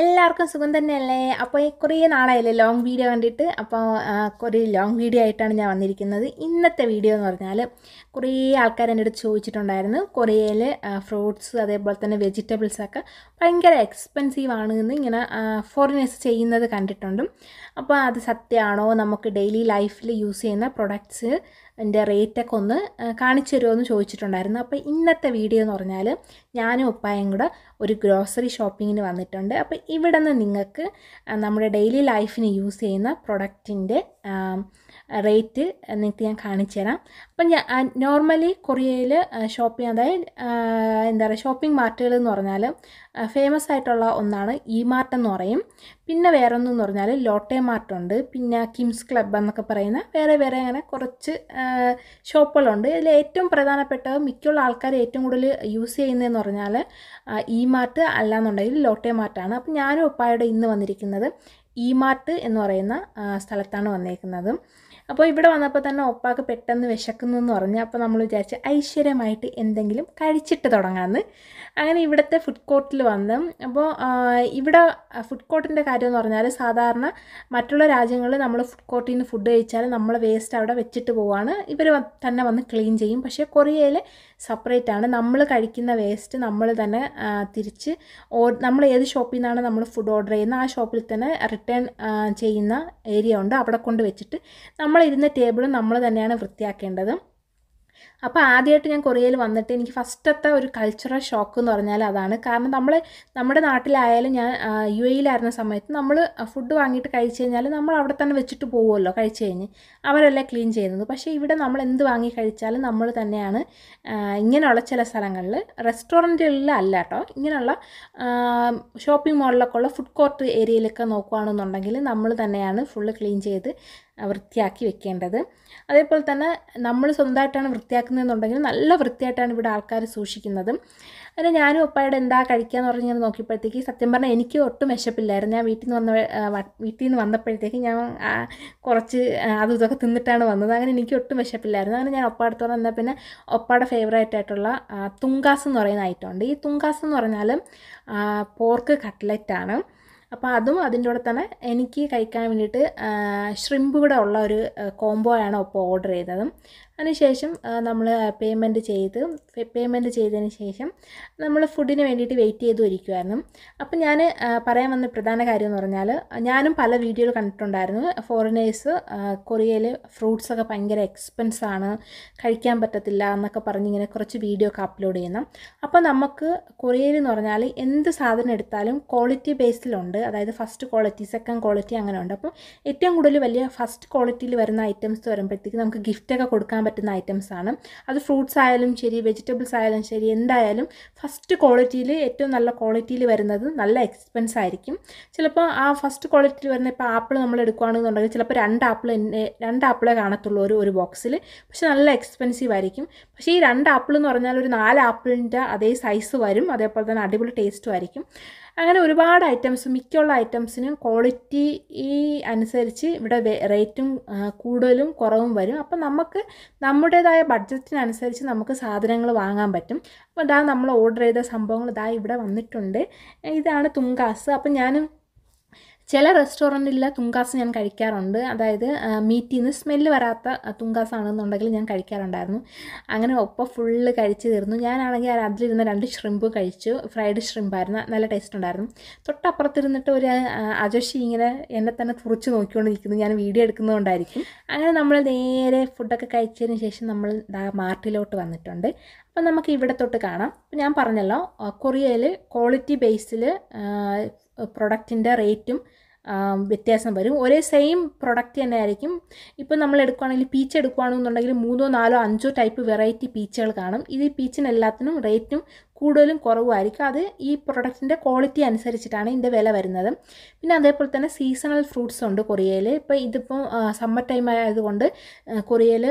എല്ലാവർക്കും സുഖം തന്നെയല്ലേ അപ്പോൾ കുറേ നാളായില്ലേ ലോങ് വീഡിയോ കണ്ടിട്ട് അപ്പോൾ കുറേ ലോങ് വീഡിയോ ആയിട്ടാണ് ഞാൻ വന്നിരിക്കുന്നത് ഇന്നത്തെ വീഡിയോ എന്ന് പറഞ്ഞാൽ കുറേ ആൾക്കാർ എൻ്റെ അടുത്ത് ചോദിച്ചിട്ടുണ്ടായിരുന്നു കൊറിയയിൽ ഫ്രൂട്ട്സ് അതേപോലെ തന്നെ വെജിറ്റബിൾസൊക്കെ ഭയങ്കര എക്സ്പെൻസീവ് ആണ് എന്ന് ഇങ്ങനെ ഫോറിനേഴ്സ് ചെയ്യുന്നത് കണ്ടിട്ടുണ്ട് അപ്പോൾ അത് സത്യമാണോ നമുക്ക് ഡെയിലി ലൈഫിൽ യൂസ് ചെയ്യുന്ന പ്രൊഡക്ട്സ് എൻ്റെ റേറ്റൊക്കെ ഒന്ന് കാണിച്ചു തരുമോ എന്ന് ചോദിച്ചിട്ടുണ്ടായിരുന്നു അപ്പോൾ ഇന്നത്തെ വീഡിയോ എന്ന് പറഞ്ഞാൽ ഞാനും ഉപ്പായും കൂടെ ഒരു ഗ്രോസറി ഷോപ്പിങ്ങിന് വന്നിട്ടുണ്ട് അപ്പോൾ ഇവിടെ നിന്ന് നിങ്ങൾക്ക് നമ്മുടെ ഡെയിലി ലൈഫിന് യൂസ് ചെയ്യുന്ന പ്രൊഡക്റ്റിൻ്റെ റേറ്റ് നിങ്ങൾക്ക് ഞാൻ കാണിച്ചു തരാം അപ്പം ഞാൻ നോർമലി കൊറിയയിൽ ഷോപ്പിംഗ് അതായത് എന്താ പറയുക ഷോപ്പിംഗ് മാർട്ടുകൾ എന്ന് പറഞ്ഞാൽ ഫേമസ് ആയിട്ടുള്ള ഒന്നാണ് ഇ മാർട്ട് എന്ന് പറയും പിന്നെ വേറെ ഒന്നെന്ന് പറഞ്ഞാൽ ലോട്ടെ മാർട്ടുണ്ട് പിന്നെ കിംസ് ക്ലബ് എന്നൊക്കെ പറയുന്ന വേറെ വേറെ അങ്ങനെ കുറച്ച് ഷോപ്പുകളുണ്ട് ഇതിൽ ഏറ്റവും പ്രധാനപ്പെട്ടത് മിക്കുള്ള ആൾക്കാർ ഏറ്റവും കൂടുതൽ യൂസ് ചെയ്യുന്നതെന്ന് പറഞ്ഞാൽ ഇ മാർട്ട് അല്ലാന്നുണ്ടെങ്കിൽ ലോട്ടെ മാർട്ടാണ് അപ്പോൾ ഞാനും ഉപ്പായുടെ ഇന്ന് വന്നിരിക്കുന്നത് ഇ മാർട്ട് എന്ന് പറയുന്ന സ്ഥലത്താണ് വന്നേക്കുന്നത് അപ്പോൾ ഇവിടെ വന്നപ്പോൾ തന്നെ ഒപ്പാക്ക് പെട്ടെന്ന് വിശക്കുന്നു എന്ന് പറഞ്ഞ് അപ്പോൾ നമ്മൾ വിചാരിച്ച് ഐശ്വര്യമായിട്ട് എന്തെങ്കിലും കഴിച്ചിട്ട് തുടങ്ങാമെന്ന് അങ്ങനെ ഇവിടുത്തെ ഫുഡ് കോർട്ടിൽ വന്ന് അപ്പോൾ ഇവിടെ ഫുഡ് കോർട്ടിൻ്റെ കാര്യം എന്ന് പറഞ്ഞാൽ സാധാരണ മറ്റുള്ള രാജ്യങ്ങളിൽ നമ്മൾ ഫുഡ് കോർട്ടിൽ നിന്ന് ഫുഡ് കഴിച്ചാൽ നമ്മൾ വേസ്റ്റ് അവിടെ വെച്ചിട്ട് പോവാണ് ഇവർ തന്നെ വന്ന് ക്ലീൻ ചെയ്യും പക്ഷേ കൊറിയയിൽ സെപ്പറേറ്റ് ആണ് നമ്മൾ കഴിക്കുന്ന വേസ്റ്റ് നമ്മൾ തന്നെ തിരിച്ച് നമ്മൾ ഏത് ഷോപ്പിൽ നിന്നാണ് നമ്മൾ ഫുഡ് ഓർഡർ ചെയ്യുന്നത് ആ ഷോപ്പിൽ തന്നെ റിട്ടേൺ ചെയ്യുന്ന ഏരിയ ഉണ്ട് അവിടെ കൊണ്ട് വെച്ചിട്ട് നമ്മളിരുന്ന ടേബിളും നമ്മൾ തന്നെയാണ് വൃത്തിയാക്കേണ്ടത് അപ്പോൾ ആദ്യമായിട്ട് ഞാൻ കൊറിയയിൽ വന്നിട്ട് എനിക്ക് ഫസ്റ്റത്തെ ഒരു കൾച്ചറൽ ഷോക്ക് എന്ന് പറഞ്ഞാൽ അതാണ് കാരണം നമ്മൾ നമ്മുടെ നാട്ടിലായാലും ഞാൻ യു എയിലായിരുന്ന സമയത്ത് നമ്മൾ ഫുഡ് വാങ്ങിയിട്ട് കഴിച്ചു കഴിഞ്ഞാൽ നമ്മൾ അവിടെ തന്നെ വെച്ചിട്ട് പോകുമല്ലോ കഴിച്ച് കഴിഞ്ഞ് അവരല്ലേ ക്ലീൻ ചെയ്യുന്നത് പക്ഷേ ഇവിടെ നമ്മൾ എന്ത് വാങ്ങി കഴിച്ചാലും നമ്മൾ തന്നെയാണ് ഇങ്ങനെയുള്ള ചില സ്ഥലങ്ങളിൽ റെസ്റ്റോറൻറ്റുകളിലല്ല കേട്ടോ ഇങ്ങനെയുള്ള ഷോപ്പിംഗ് മോളിലൊക്കെ ഉള്ള ഫുഡ് കോർട്ട് ഏരിയയിലൊക്കെ നോക്കുകയാണെന്നുണ്ടെങ്കിൽ നമ്മൾ തന്നെയാണ് ഫുള്ള് ക്ലീൻ ചെയ്ത് വൃത്തിയാക്കി വെക്കേണ്ടത് അതേപോലെ തന്നെ നമ്മൾ സ്വന്തമായിട്ടാണ് വൃത്തിയാക്കുന്നതെന്നുണ്ടെങ്കിൽ നല്ല വൃത്തിയായിട്ടാണ് ഇവിടെ ആൾക്കാർ സൂക്ഷിക്കുന്നതും അങ്ങനെ ഞാനും ഒപ്പായുടെ എന്താ കഴിക്കാന്ന് പറഞ്ഞ് ഞാൻ നോക്കിയപ്പോഴത്തേക്ക് സത്യം പറഞ്ഞാൽ എനിക്ക് ഒട്ടും വിശപ്പില്ലായിരുന്നു ഞാൻ വീട്ടിൽ നിന്ന് വന്ന വീട്ടിൽ നിന്ന് വന്നപ്പോഴത്തേക്ക് ഞാൻ കുറച്ച് അതും ഇതൊക്കെ തിന്നിട്ടാണ് വന്നത് അങ്ങനെ എനിക്ക് ഒട്ടും വിശപ്പില്ലായിരുന്നു അങ്ങനെ ഞാൻ ഒപ്പാടത്ത് വന്നാൽ പിന്നെ ഒപ്പാടെ ഫേവറേറ്റ് ആയിട്ടുള്ള തുങ്കാസ് എന്ന് പറയുന്ന ഐറ്റമുണ്ട് ഈ തുങ്കാസ് എന്ന് പറഞ്ഞാൽ പോർക്ക് കട്ട്ലെറ്റാണ് അപ്പോൾ അതും അതിൻ്റെ കൂടെ തന്നെ എനിക്ക് കഴിക്കാൻ വേണ്ടിയിട്ട് ഷ്രിമ്പ് കൂടെ ഉള്ള ഒരു കോംബോ ആണ് ഇപ്പോൾ ഓർഡർ ചെയ്തതും അതിനുശേഷം നമ്മൾ പേയ്മെൻറ്റ് ചെയ്ത് പേയ്മെൻറ്റ് ചെയ്തതിന് ശേഷം നമ്മൾ ഫുഡിന് വേണ്ടിയിട്ട് വെയിറ്റ് ചെയ്തു ഇരിക്കുമായിരുന്നു അപ്പം ഞാൻ പറയാൻ വന്ന പ്രധാന കാര്യം എന്ന് പറഞ്ഞാൽ ഞാനും പല വീഡിയോകൾ കണ്ടിട്ടുണ്ടായിരുന്നു ഫോറിനേഴ്സ് കൊറിയയിൽ ഫ്രൂട്ട്സൊക്കെ ഭയങ്കര എക്സ്പെൻസാണ് കഴിക്കാൻ പറ്റത്തില്ല എന്നൊക്കെ പറഞ്ഞ് ഇങ്ങനെ കുറച്ച് വീഡിയോ ഒക്കെ അപ്ലോഡ് ചെയ്യുന്നു അപ്പോൾ നമുക്ക് കൊറിയയിൽ എന്ന് പറഞ്ഞാൽ എന്ത് സാധനം എടുത്താലും ക്വാളിറ്റി ബേസിലുണ്ട് അതായത് ഫസ്റ്റ് ക്വാളിറ്റി സെക്കൻഡ് ക്വാളിറ്റി അങ്ങനെ ഉണ്ട് അപ്പം ഏറ്റവും കൂടുതൽ വലിയ ഫസ്റ്റ് ക്വാളിറ്റിയിൽ വരുന്ന ഐറ്റംസ് വരുമ്പോഴത്തേക്ക് നമുക്ക് ഗിഫ്റ്റൊക്കെ കൊടുക്കാൻ ഉണ്ടാക്കാൻ പറ്റുന്ന ഐറ്റംസ് ആണ് അത് ഫ്രൂട്ട്സ് ആയാലും ശരി വെജിറ്റബിൾസ് ആയാലും ശരി എന്തായാലും ഫസ്റ്റ് ക്വാളിറ്റിയിൽ ഏറ്റവും നല്ല ക്വാളിറ്റിയിൽ വരുന്നത് നല്ല എക്സ്പെൻസ് ആയിരിക്കും ചിലപ്പോൾ ആ ഫസ്റ്റ് ക്വാളിറ്റിയിൽ വരുന്ന ഇപ്പോൾ ആപ്പിൾ നമ്മൾ എടുക്കുകയാണെന്നുണ്ടെങ്കിൽ ചിലപ്പോൾ രണ്ട് ആപ്പിൾ രണ്ട് ആപ്പിളെ കാണത്തുള്ളൂ ഒരു ഒരു ബോക്സിൽ പക്ഷെ നല്ല എക്സ്പെൻസീവ് ആയിരിക്കും പക്ഷേ ഈ രണ്ട് ആപ്പിൾ എന്ന് പറഞ്ഞാൽ ഒരു നാല് ആപ്പിളിൻ്റെ അതേ സൈസ് വരും അതേപോലെ തന്നെ അടിപൊളി ടേസ്റ്റും ആയിരിക്കും അങ്ങനെ ഒരുപാട് ഐറ്റംസ് മിക്കുള്ള ഐറ്റംസിനും ക്വാളിറ്റി ഈ അനുസരിച്ച് ഇവിടെ റേറ്റും കൂടുതലും കുറവും വരും അപ്പം നമുക്ക് നമ്മുടേതായ ബഡ്ജറ്റിനനുസരിച്ച് നമുക്ക് സാധനങ്ങൾ വാങ്ങാൻ പറ്റും അപ്പോൾ ഇതാ നമ്മൾ ഓർഡർ ചെയ്ത സംഭവങ്ങൾ ഇതായി ഇവിടെ വന്നിട്ടുണ്ട് ഇതാണ് തുങ്കാസ് അപ്പം ഞാനും ചില റെസ്റ്റോറൻറ്റിലെ തുങ്കാസ് ഞാൻ കഴിക്കാറുണ്ട് അതായത് മീറ്റിൽ നിന്ന് സ്മെല്ല് വരാത്ത തുങ്കാസ് ആണെന്നുണ്ടെങ്കിൽ ഞാൻ കഴിക്കാറുണ്ടായിരുന്നു അങ്ങനെ ഒപ്പം ഫുള്ള് കഴിച്ച് തീർന്നു ഞാനാണെങ്കിൽ അതിലിരുന്ന രണ്ട് ഷ്രിമ്പ് കഴിച്ചു ഫ്രൈഡ് ഷ്രിമ്പായിരുന്നു നല്ല ടേസ്റ്റ് ഉണ്ടായിരുന്നു തൊട്ടപ്പുറത്തിരുന്നിട്ട് ഒരു അജോഷി ഇങ്ങനെ എന്നെ തന്നെ തുറച്ച് നോക്കിക്കൊണ്ടിരിക്കുന്നു ഞാൻ വീഡിയോ എടുക്കുന്നതുകൊണ്ടായിരിക്കും അങ്ങനെ നമ്മൾ നേരെ ഫുഡൊക്കെ കഴിച്ചതിന് ശേഷം നമ്മൾ മാർട്ടിലോട്ട് വന്നിട്ടുണ്ട് അപ്പം നമുക്ക് ഇവിടെ തൊട്ട് കാണാം ഞാൻ പറഞ്ഞല്ലോ കൊറിയയിൽ ക്വാളിറ്റി ബേസിൽ പ്രൊഡക്റ്റിൻ്റെ റേറ്റും വ്യത്യാസം വരും ഒരേ സെയിം പ്രൊഡക്റ്റ് തന്നെ ആയിരിക്കും ഇപ്പോൾ നമ്മൾ എടുക്കുവാണെങ്കിൽ പീച്ച് എടുക്കുകയാണെന്നുണ്ടെങ്കിൽ മൂന്നോ നാലോ അഞ്ചോ ടൈപ്പ് വെറൈറ്റി പീച്ചുകൾ കാണും ഇത് പീച്ചിനെല്ലാത്തിനും റേറ്റും കൂടുതലും കുറവുമായിരിക്കും അത് ഈ പ്രൊഡക്റ്റിൻ്റെ ക്വാളിറ്റി അനുസരിച്ചിട്ടാണ് ഇതിൻ്റെ വില വരുന്നത് പിന്നെ അതേപോലെ തന്നെ സീസണൽ ഫ്രൂട്ട്സ് ഉണ്ട് കൊറിയയിൽ ഇപ്പോൾ ഇതിപ്പോൾ സമ്മർ ടൈം ആയതുകൊണ്ട് കൊറിയയിൽ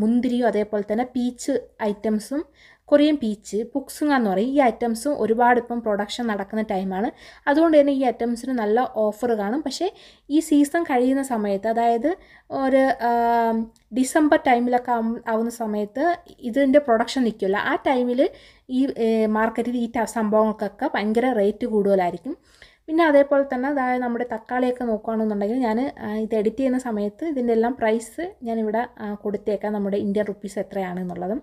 മുന്തിരിയും അതേപോലെ തന്നെ പീച്ച് ഐറ്റംസും കൊറിയൻ പീച്ച് പുക്സുങ് എന്ന് പറയും ഈ ഐറ്റംസും ഒരുപാട് ഇപ്പം പ്രൊഡക്ഷൻ നടക്കുന്ന ടൈമാണ് അതുകൊണ്ട് തന്നെ ഈ ഐറ്റംസിന് നല്ല ഓഫർ കാണും പക്ഷേ ഈ സീസൺ കഴിയുന്ന സമയത്ത് അതായത് ഒരു ഡിസംബർ ടൈമിലൊക്കെ ആവുന്ന സമയത്ത് ഇതിൻ്റെ പ്രൊഡക്ഷൻ നിൽക്കുമല്ലോ ആ ടൈമിൽ ഈ മാർക്കറ്റിൽ ഈ സംഭവങ്ങൾക്കൊക്കെ ഭയങ്കര റേറ്റ് കൂടുതലായിരിക്കും പിന്നെ അതേപോലെ തന്നെ അതായത് നമ്മുടെ തക്കാളിയൊക്കെ നോക്കുകയാണെന്നുണ്ടെങ്കിൽ ഞാൻ ഇത് എഡിറ്റ് ചെയ്യുന്ന സമയത്ത് ഇതിൻ്റെ എല്ലാം പ്രൈസ് ഞാനിവിടെ കൊടുത്തേക്കാം നമ്മുടെ ഇന്ത്യൻ റുപ്പീസ് എത്രയാണെന്നുള്ളതും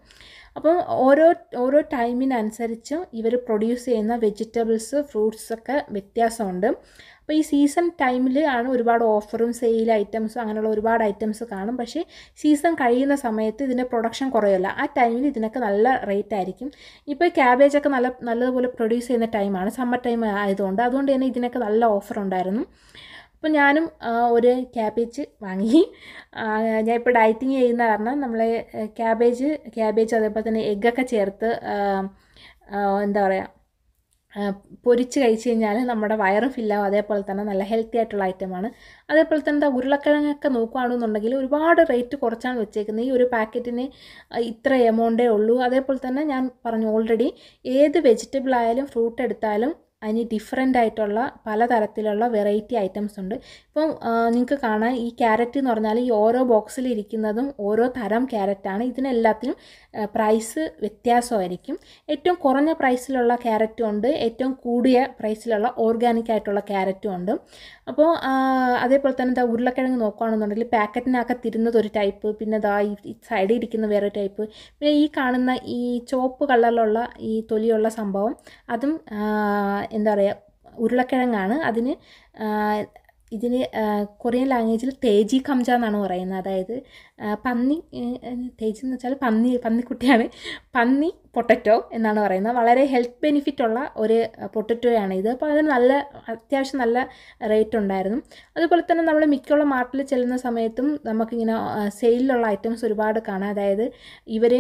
അപ്പം ഓരോ ഓരോ ടൈമിനനുസരിച്ചും ഇവർ പ്രൊഡ്യൂസ് ചെയ്യുന്ന വെജിറ്റബിൾസ് ഫ്രൂട്ട്സ് ഒക്കെ വ്യത്യാസമുണ്ട് അപ്പോൾ ഈ സീസൺ ടൈമിൽ ആണ് ഒരുപാട് ഓഫറും സെയിൽ ഐറ്റംസും അങ്ങനെയുള്ള ഒരുപാട് ഐറ്റംസ് കാണും പക്ഷേ സീസൺ കഴിയുന്ന സമയത്ത് ഇതിൻ്റെ പ്രൊഡക്ഷൻ കുറയല്ല ആ ടൈമിൽ ഇതിനൊക്കെ നല്ല റേറ്റ് ആയിരിക്കും ഇപ്പോൾ ക്യാബേജ് ഒക്കെ നല്ല നല്ലതുപോലെ പ്രൊഡ്യൂസ് ചെയ്യുന്ന ടൈമാണ് സമ്മർ ടൈം ആയതുകൊണ്ട് അതുകൊണ്ട് തന്നെ ഇതിനൊക്കെ നല്ല ഓഫർ ഉണ്ടായിരുന്നു അപ്പം ഞാനും ഒരു ക്യാബേജ് വാങ്ങി ഞാൻ ഇപ്പോൾ ഡയറ്റിങ് ചെയ്യുന്ന കാരണം നമ്മൾ ക്യാബേജ് ക്യാബേജ് അതേപോലെ തന്നെ എഗ്ഗൊക്കെ ചേർത്ത് എന്താ പറയുക പൊരിച്ച് കഴിച്ച് കഴിഞ്ഞാൽ നമ്മുടെ വയറും ഫില്ലാവും അതേപോലെ തന്നെ നല്ല ഹെൽത്തി ആയിട്ടുള്ള ഐറ്റമാണ് അതേപോലെ തന്നെ ഉരുളക്കിഴങ്ങൊക്കെ നോക്കുകയാണെന്നുണ്ടെങ്കിൽ ഒരുപാട് റേറ്റ് കുറച്ചാണ് വെച്ചേക്കുന്നത് ഈ ഒരു പാക്കറ്റിന് ഇത്ര എമൗണ്ടേ ഉള്ളൂ അതേപോലെ തന്നെ ഞാൻ പറഞ്ഞു ഓൾറെഡി ഏത് വെജിറ്റബിൾ ആയാലും ഫ്രൂട്ട് എടുത്താലും അതിന് ഡിഫറെൻ്റ് ആയിട്ടുള്ള പലതരത്തിലുള്ള വെറൈറ്റി ഐറ്റംസ് ഉണ്ട് ഇപ്പം നിങ്ങൾക്ക് കാണാൻ ഈ ക്യാരറ്റ് എന്ന് പറഞ്ഞാൽ ഈ ഓരോ ബോക്സിൽ ഇരിക്കുന്നതും ഓരോ തരം ക്യാരറ്റാണ് ഇതിനെല്ലാത്തിനും പ്രൈസ് വ്യത്യാസമായിരിക്കും ഏറ്റവും കുറഞ്ഞ പ്രൈസിലുള്ള ക്യാരറ്റും ഉണ്ട് ഏറ്റവും കൂടിയ പ്രൈസിലുള്ള ഓർഗാനിക് ആയിട്ടുള്ള ക്യാരറ്റും ഉണ്ട് അപ്പോൾ അതേപോലെ തന്നെ എന്താ ഉരുളക്കിഴങ്ങ് നോക്കുകയാണെന്നുണ്ടെങ്കിൽ പാക്കറ്റിനകത്തിരുന്നത് ഒരു ടൈപ്പ് പിന്നെ ദാ ഈ സൈഡിൽ ഇരിക്കുന്ന വേറെ ടൈപ്പ് പിന്നെ ഈ കാണുന്ന ഈ ചോപ്പ് കളറിലുള്ള ഈ തൊലിയുള്ള സംഭവം അതും എന്താ പറയുക ഉരുളക്കിഴങ്ങാണ് അതിന് ഇതിന് കൊറിയൻ ലാംഗ്വേജിൽ തേജി കംജ എന്നാണ് പറയുന്നത് അതായത് പന്നി തേജി എന്ന് വെച്ചാൽ പന്നി പന്നിക്കുട്ടിയാണ് പന്നി പൊട്ടറ്റോ എന്നാണ് പറയുന്നത് വളരെ ഹെൽത്ത് ബെനിഫിറ്റ് ഉള്ള ഒരു പൊട്ടറ്റോയാണ് ഇത് അപ്പോൾ അതിന് നല്ല അത്യാവശ്യം നല്ല റേറ്റ് ഉണ്ടായിരുന്നു അതുപോലെ തന്നെ നമ്മൾ മിക്കുള്ള മാർട്ടിൽ ചെല്ലുന്ന സമയത്തും നമുക്കിങ്ങനെ സെയിലുള്ള ഐറ്റംസ് ഒരുപാട് കാണാം അതായത് ഇവർ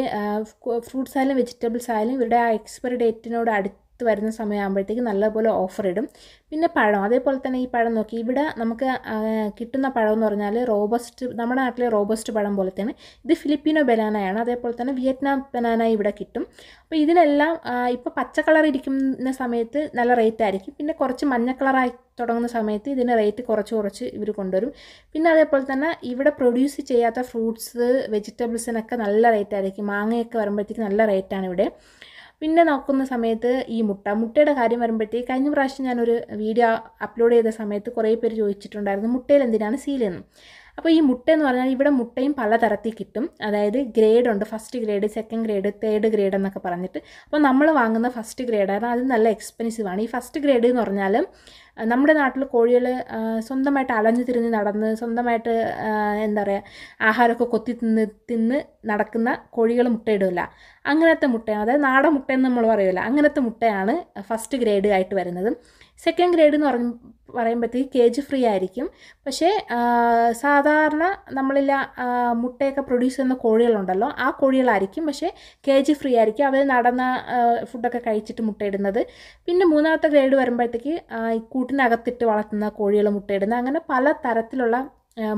ഫ്രൂട്ട്സ് ആയാലും വെജിറ്റബിൾസ് ആയാലും ഇവരുടെ ആ എക്സ്പയറി ഡേറ്റിനോട് അടുത്ത് പഴുത്ത് വരുന്ന സമയമാകുമ്പോഴത്തേക്ക് നല്ലപോലെ ഓഫർ ഇടും പിന്നെ പഴം അതേപോലെ തന്നെ ഈ പഴം നോക്കി ഇവിടെ നമുക്ക് കിട്ടുന്ന പഴം എന്ന് പറഞ്ഞാൽ റോബസ്റ്റ് നമ്മുടെ നാട്ടിലെ റോബസ്റ്റ് പഴം തന്നെ ഇത് ഫിലിപ്പീനോ ബനാനയാണ് അതേപോലെ തന്നെ വിയറ്റ്നാം ബനാന ഇവിടെ കിട്ടും അപ്പോൾ ഇതിനെല്ലാം ഇപ്പോൾ പച്ച കളർ ഇരിക്കുന്ന സമയത്ത് നല്ല റേറ്റ് ആയിരിക്കും പിന്നെ കുറച്ച് മഞ്ഞ കളറായി തുടങ്ങുന്ന സമയത്ത് ഇതിന് റേറ്റ് കുറച്ച് കുറച്ച് ഇവർ കൊണ്ടുവരും പിന്നെ അതേപോലെ തന്നെ ഇവിടെ പ്രൊഡ്യൂസ് ചെയ്യാത്ത ഫ്രൂട്ട്സ് വെജിറ്റബിൾസിനൊക്കെ നല്ല റേറ്റ് ആയിരിക്കും മാങ്ങയൊക്കെ വരുമ്പോഴത്തേക്ക് നല്ല റേറ്റാണ് ഇവിടെ പിന്നെ നോക്കുന്ന സമയത്ത് ഈ മുട്ട മുട്ടയുടെ കാര്യം വരുമ്പോഴത്തേക്ക് കഴിഞ്ഞ പ്രാവശ്യം ഞാനൊരു വീഡിയോ അപ്ലോഡ് ചെയ്ത സമയത്ത് കുറേ പേര് ചോദിച്ചിട്ടുണ്ടായിരുന്നു മുട്ടയിൽ എന്തിനാണ് സീലെന്ന് അപ്പോൾ ഈ മുട്ട എന്ന് പറഞ്ഞാൽ ഇവിടെ മുട്ടയും പല തരത്തിൽ കിട്ടും അതായത് ഗ്രേഡ് ഉണ്ട് first grade second grade third grade എന്നൊക്കെ പറഞ്ഞിട്ട് അപ്പോൾ നമ്മൾ വാങ്ങുന്ന ഫസ്റ്റ് ഗ്രേഡായിരുന്നു അത് നല്ല എക്സ്പെൻസീവാണ് ഈ ഫസ്റ്റ് ഗ്രേഡ് എന്ന് പറഞ്ഞാൽ നമ്മുടെ നാട്ടിൽ കോഴികൾ സ്വന്തമായിട്ട് അലഞ്ഞു തിരിഞ്ഞ് നടന്ന് സ്വന്തമായിട്ട് എന്താ പറയുക ആഹാരമൊക്കെ കൊത്തി തിന്ന് തിന്ന് നടക്കുന്ന കോഴികൾ മുട്ടയിടില്ല അങ്ങനത്തെ മുട്ടയാണ് അതായത് നാടൻ മുട്ടയെന്ന് നമ്മൾ പറയില്ല അങ്ങനത്തെ മുട്ടയാണ് ഫസ്റ്റ് ഗ്രേഡ് ആയിട്ട് വരുന്നത് സെക്കൻഡ് ഗ്രേഡ് എന്ന് പറഞ്ഞ് പറയുമ്പോഴത്തേക്ക് കേജ് ഫ്രീ ആയിരിക്കും പക്ഷേ സാധാരണ നമ്മളിൽ മുട്ടയൊക്കെ പ്രൊഡ്യൂസ് ചെയ്യുന്ന കോഴികളുണ്ടല്ലോ ആ കോഴികളായിരിക്കും പക്ഷേ കേജ് ഫ്രീ ആയിരിക്കും അവർ നടന്ന ഫുഡൊക്കെ കഴിച്ചിട്ട് മുട്ടയിടുന്നത് പിന്നെ മൂന്നാമത്തെ ഗ്രേഡ് വരുമ്പോഴത്തേക്ക് കൂട്ടിനകത്തിട്ട് വളർത്തുന്ന കോഴികൾ മുട്ടയിടുന്ന അങ്ങനെ പല തരത്തിലുള്ള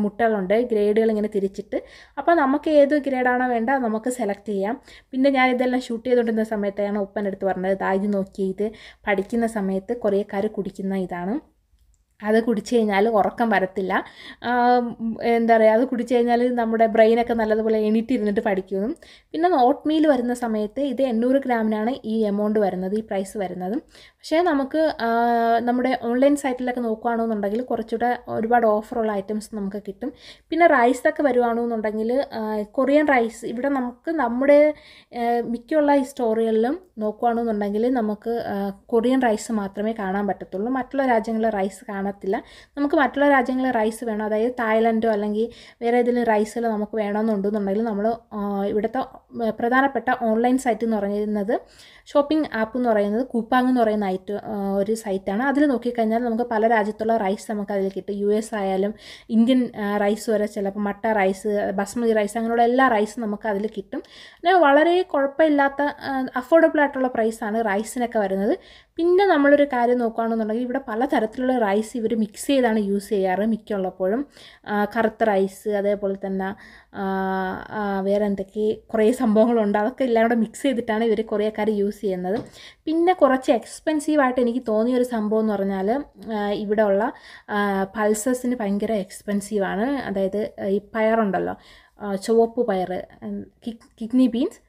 മുട്ടകളുണ്ട് ഗ്രേഡുകൾ ഇങ്ങനെ തിരിച്ചിട്ട് അപ്പോൾ നമുക്ക് ഏത് ഗ്രേഡാണോ വേണ്ട നമുക്ക് സെലക്ട് ചെയ്യാം പിന്നെ ഞാൻ ഇതെല്ലാം ഷൂട്ട് ചെയ്തുകൊണ്ടിരുന്ന സമയത്താണ് ഉപ്പനെടുത്ത് പറഞ്ഞത് ഇതായി നോക്കി ഇത് പഠിക്കുന്ന സമയത്ത് കുറേ കാര് കുടിക്കുന്ന ഇതാണ് അത് കുടിച്ചു കഴിഞ്ഞാൽ ഉറക്കം വരത്തില്ല എന്താ പറയുക അത് കുടിച്ചു കഴിഞ്ഞാൽ നമ്മുടെ ബ്രെയിനൊക്കെ നല്ലതുപോലെ എണീറ്റിരുന്നിട്ട് പഠിക്കുന്നു പിന്നെ ഓട്ട് മീൽ വരുന്ന സമയത്ത് ഇത് എണ്ണൂറ് ഗ്രാമിനാണ് ഈ എമൗണ്ട് വരുന്നത് ഈ പ്രൈസ് വരുന്നത് പക്ഷേ നമുക്ക് നമ്മുടെ ഓൺലൈൻ സൈറ്റിലൊക്കെ നോക്കുകയാണെന്നുണ്ടെങ്കിൽ കുറച്ചുകൂടെ ഒരുപാട് ഓഫറുള്ള ഐറ്റംസ് നമുക്ക് കിട്ടും പിന്നെ റൈസൊക്കെ വരുവാണെന്നുണ്ടെങ്കിൽ കൊറിയൻ റൈസ് ഇവിടെ നമുക്ക് നമ്മുടെ മിക്കുള്ള ഈ സ്റ്റോറുകളിലും നോക്കുകയാണെന്നുണ്ടെങ്കിൽ നമുക്ക് കൊറിയൻ റൈസ് മാത്രമേ കാണാൻ പറ്റത്തുള്ളൂ മറ്റുള്ള രാജ്യങ്ങളിലെ റൈസ് കാണാൻ കാണത്തില്ല നമുക്ക് മറ്റുള്ള രാജ്യങ്ങളിൽ റൈസ് വേണം അതായത് തായ്ലൻഡോ അല്ലെങ്കിൽ വേറെ ഏതെങ്കിലും റൈസിലോ നമുക്ക് വേണമെന്നുണ്ടെന്നുണ്ടെങ്കിൽ നമ്മൾ ഇവിടുത്തെ പ്രധാനപ്പെട്ട ഓൺലൈൻ സൈറ്റ് എന്ന് പറയുന്നത് ഷോപ്പിംഗ് ആപ്പ് എന്ന് പറയുന്നത് കൂപ്പാങ് എന്ന് പറയുന്ന ഐറ്റ് ഒരു സൈറ്റാണ് അതിൽ നോക്കിക്കഴിഞ്ഞാൽ നമുക്ക് പല രാജ്യത്തുള്ള റൈസ് നമുക്ക് അതിൽ കിട്ടും യു എസ് ആയാലും ഇന്ത്യൻ റൈസ് വരെ ചിലപ്പോൾ മട്ട റൈസ് ബസ്മതി റൈസ് അങ്ങനെയുള്ള എല്ലാ റൈസും നമുക്ക് അതിൽ കിട്ടും പിന്നെ വളരെ കുഴപ്പമില്ലാത്ത അഫോർഡബിൾ ആയിട്ടുള്ള പ്രൈസാണ് റൈസിനൊക്കെ വരുന്നത് പിന്നെ നമ്മളൊരു കാര്യം നോക്കുകയാണെന്നുണ്ടെങ്കിൽ ഇവിടെ പല തരത്തിലുള്ള റൈസ് ഇവർ മിക്സ് ചെയ്താണ് യൂസ് ചെയ്യാറ് മിക്കുള്ളപ്പോഴും കറുത്ത റൈസ് അതേപോലെ തന്നെ വേറെ എന്തൊക്കെ കുറേ സംഭവങ്ങളുണ്ട് അതൊക്കെ എല്ലാം കൂടെ മിക്സ് ചെയ്തിട്ടാണ് ഇവർ കൊറിയക്കാർ യൂസ് ചെയ്യുന്നത് പിന്നെ കുറച്ച് എക്സ്പെൻസീവായിട്ട് എനിക്ക് തോന്നിയ ഒരു സംഭവം എന്ന് പറഞ്ഞാൽ ഇവിടെയുള്ള പൾസസിന് ഭയങ്കര എക്സ്പെൻസീവാണ് അതായത് ഈ പയറുണ്ടല്ലോ ചുവപ്പ് പയർ കിഡ്നി ബീൻസ്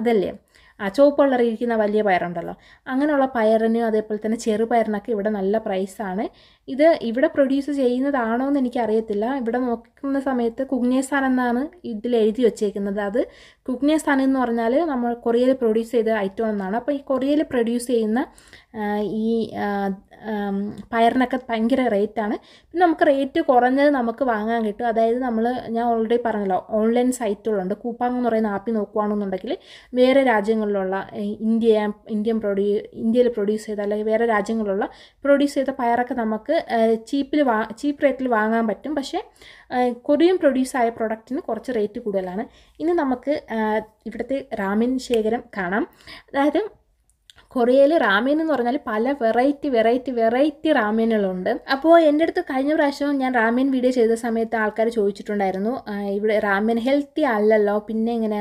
അതല്ലേ ആ ചുവപ്പ് കളറിയിരിക്കുന്ന വലിയ പയറുണ്ടല്ലോ അങ്ങനെയുള്ള പയറിന് അതേപോലെ തന്നെ ചെറുപയറിനൊക്കെ ഇവിടെ നല്ല പ്രൈസാണ് ഇത് ഇവിടെ പ്രൊഡ്യൂസ് ചെയ്യുന്നതാണോ എന്ന് എനിക്കറിയത്തില്ല ഇവിടെ നോക്കുന്ന സമയത്ത് കുഗ്നേസാൻ എന്നാണ് ഇതിൽ എഴുതി വച്ചേക്കുന്നത് അത് കുഗ്നേസാൻ എന്ന് പറഞ്ഞാൽ നമ്മൾ കൊറിയയിൽ പ്രൊഡ്യൂസ് ചെയ്ത ഐറ്റം എന്നാണ് അപ്പോൾ ഈ കൊറിയയിൽ പ്രൊഡ്യൂസ് ചെയ്യുന്ന ഈ പയറിനൊക്കെ ഭയങ്കര റേറ്റാണ് പിന്നെ നമുക്ക് റേറ്റ് കുറഞ്ഞത് നമുക്ക് വാങ്ങാൻ കിട്ടും അതായത് നമ്മൾ ഞാൻ ഓൾറെഡി പറഞ്ഞല്ലോ ഓൺലൈൻ സൈറ്റുകളുണ്ട് കൂപ്പാങ് എന്ന് പറയുന്ന ആപ്പി നോക്കുകയാണെന്നുണ്ടെങ്കിൽ വേറെ രാജ്യങ്ങളിലുള്ള ഇന്ത്യ ഇന്ത്യൻ പ്രൊഡ്യൂ ഇന്ത്യയിൽ പ്രൊഡ്യൂസ് ചെയ്ത അല്ലെങ്കിൽ വേറെ രാജ്യങ്ങളിലുള്ള പ്രൊഡ്യൂസ് ചെയ്ത പയറൊക്കെ നമുക്ക് ചീപ്പിൽ വാ ചീപ്പ് റേറ്റിൽ വാങ്ങാൻ പറ്റും പക്ഷേ കൊറിയൻ പ്രൊഡ്യൂസ് ആയ പ്രൊഡക്റ്റിന് കുറച്ച് റേറ്റ് കൂടുതലാണ് ഇനി നമുക്ക് ഇവിടുത്തെ റാമിൻ ശേഖരം കാണാം അതായത് കൊറിയയിൽ റാമേൻ എന്ന് പറഞ്ഞാൽ പല വെറൈറ്റി വെറൈറ്റി വെറൈറ്റി റാമേനുകളുണ്ട് അപ്പോൾ എൻ്റെ അടുത്ത് കഴിഞ്ഞ പ്രാവശ്യം ഞാൻ റാമേൻ വീഡിയോ ചെയ്ത സമയത്ത് ആൾക്കാർ ചോദിച്ചിട്ടുണ്ടായിരുന്നു ഇവിടെ റാമേൻ ഹെൽത്തി അല്ലല്ലോ പിന്നെ ഇങ്ങനെ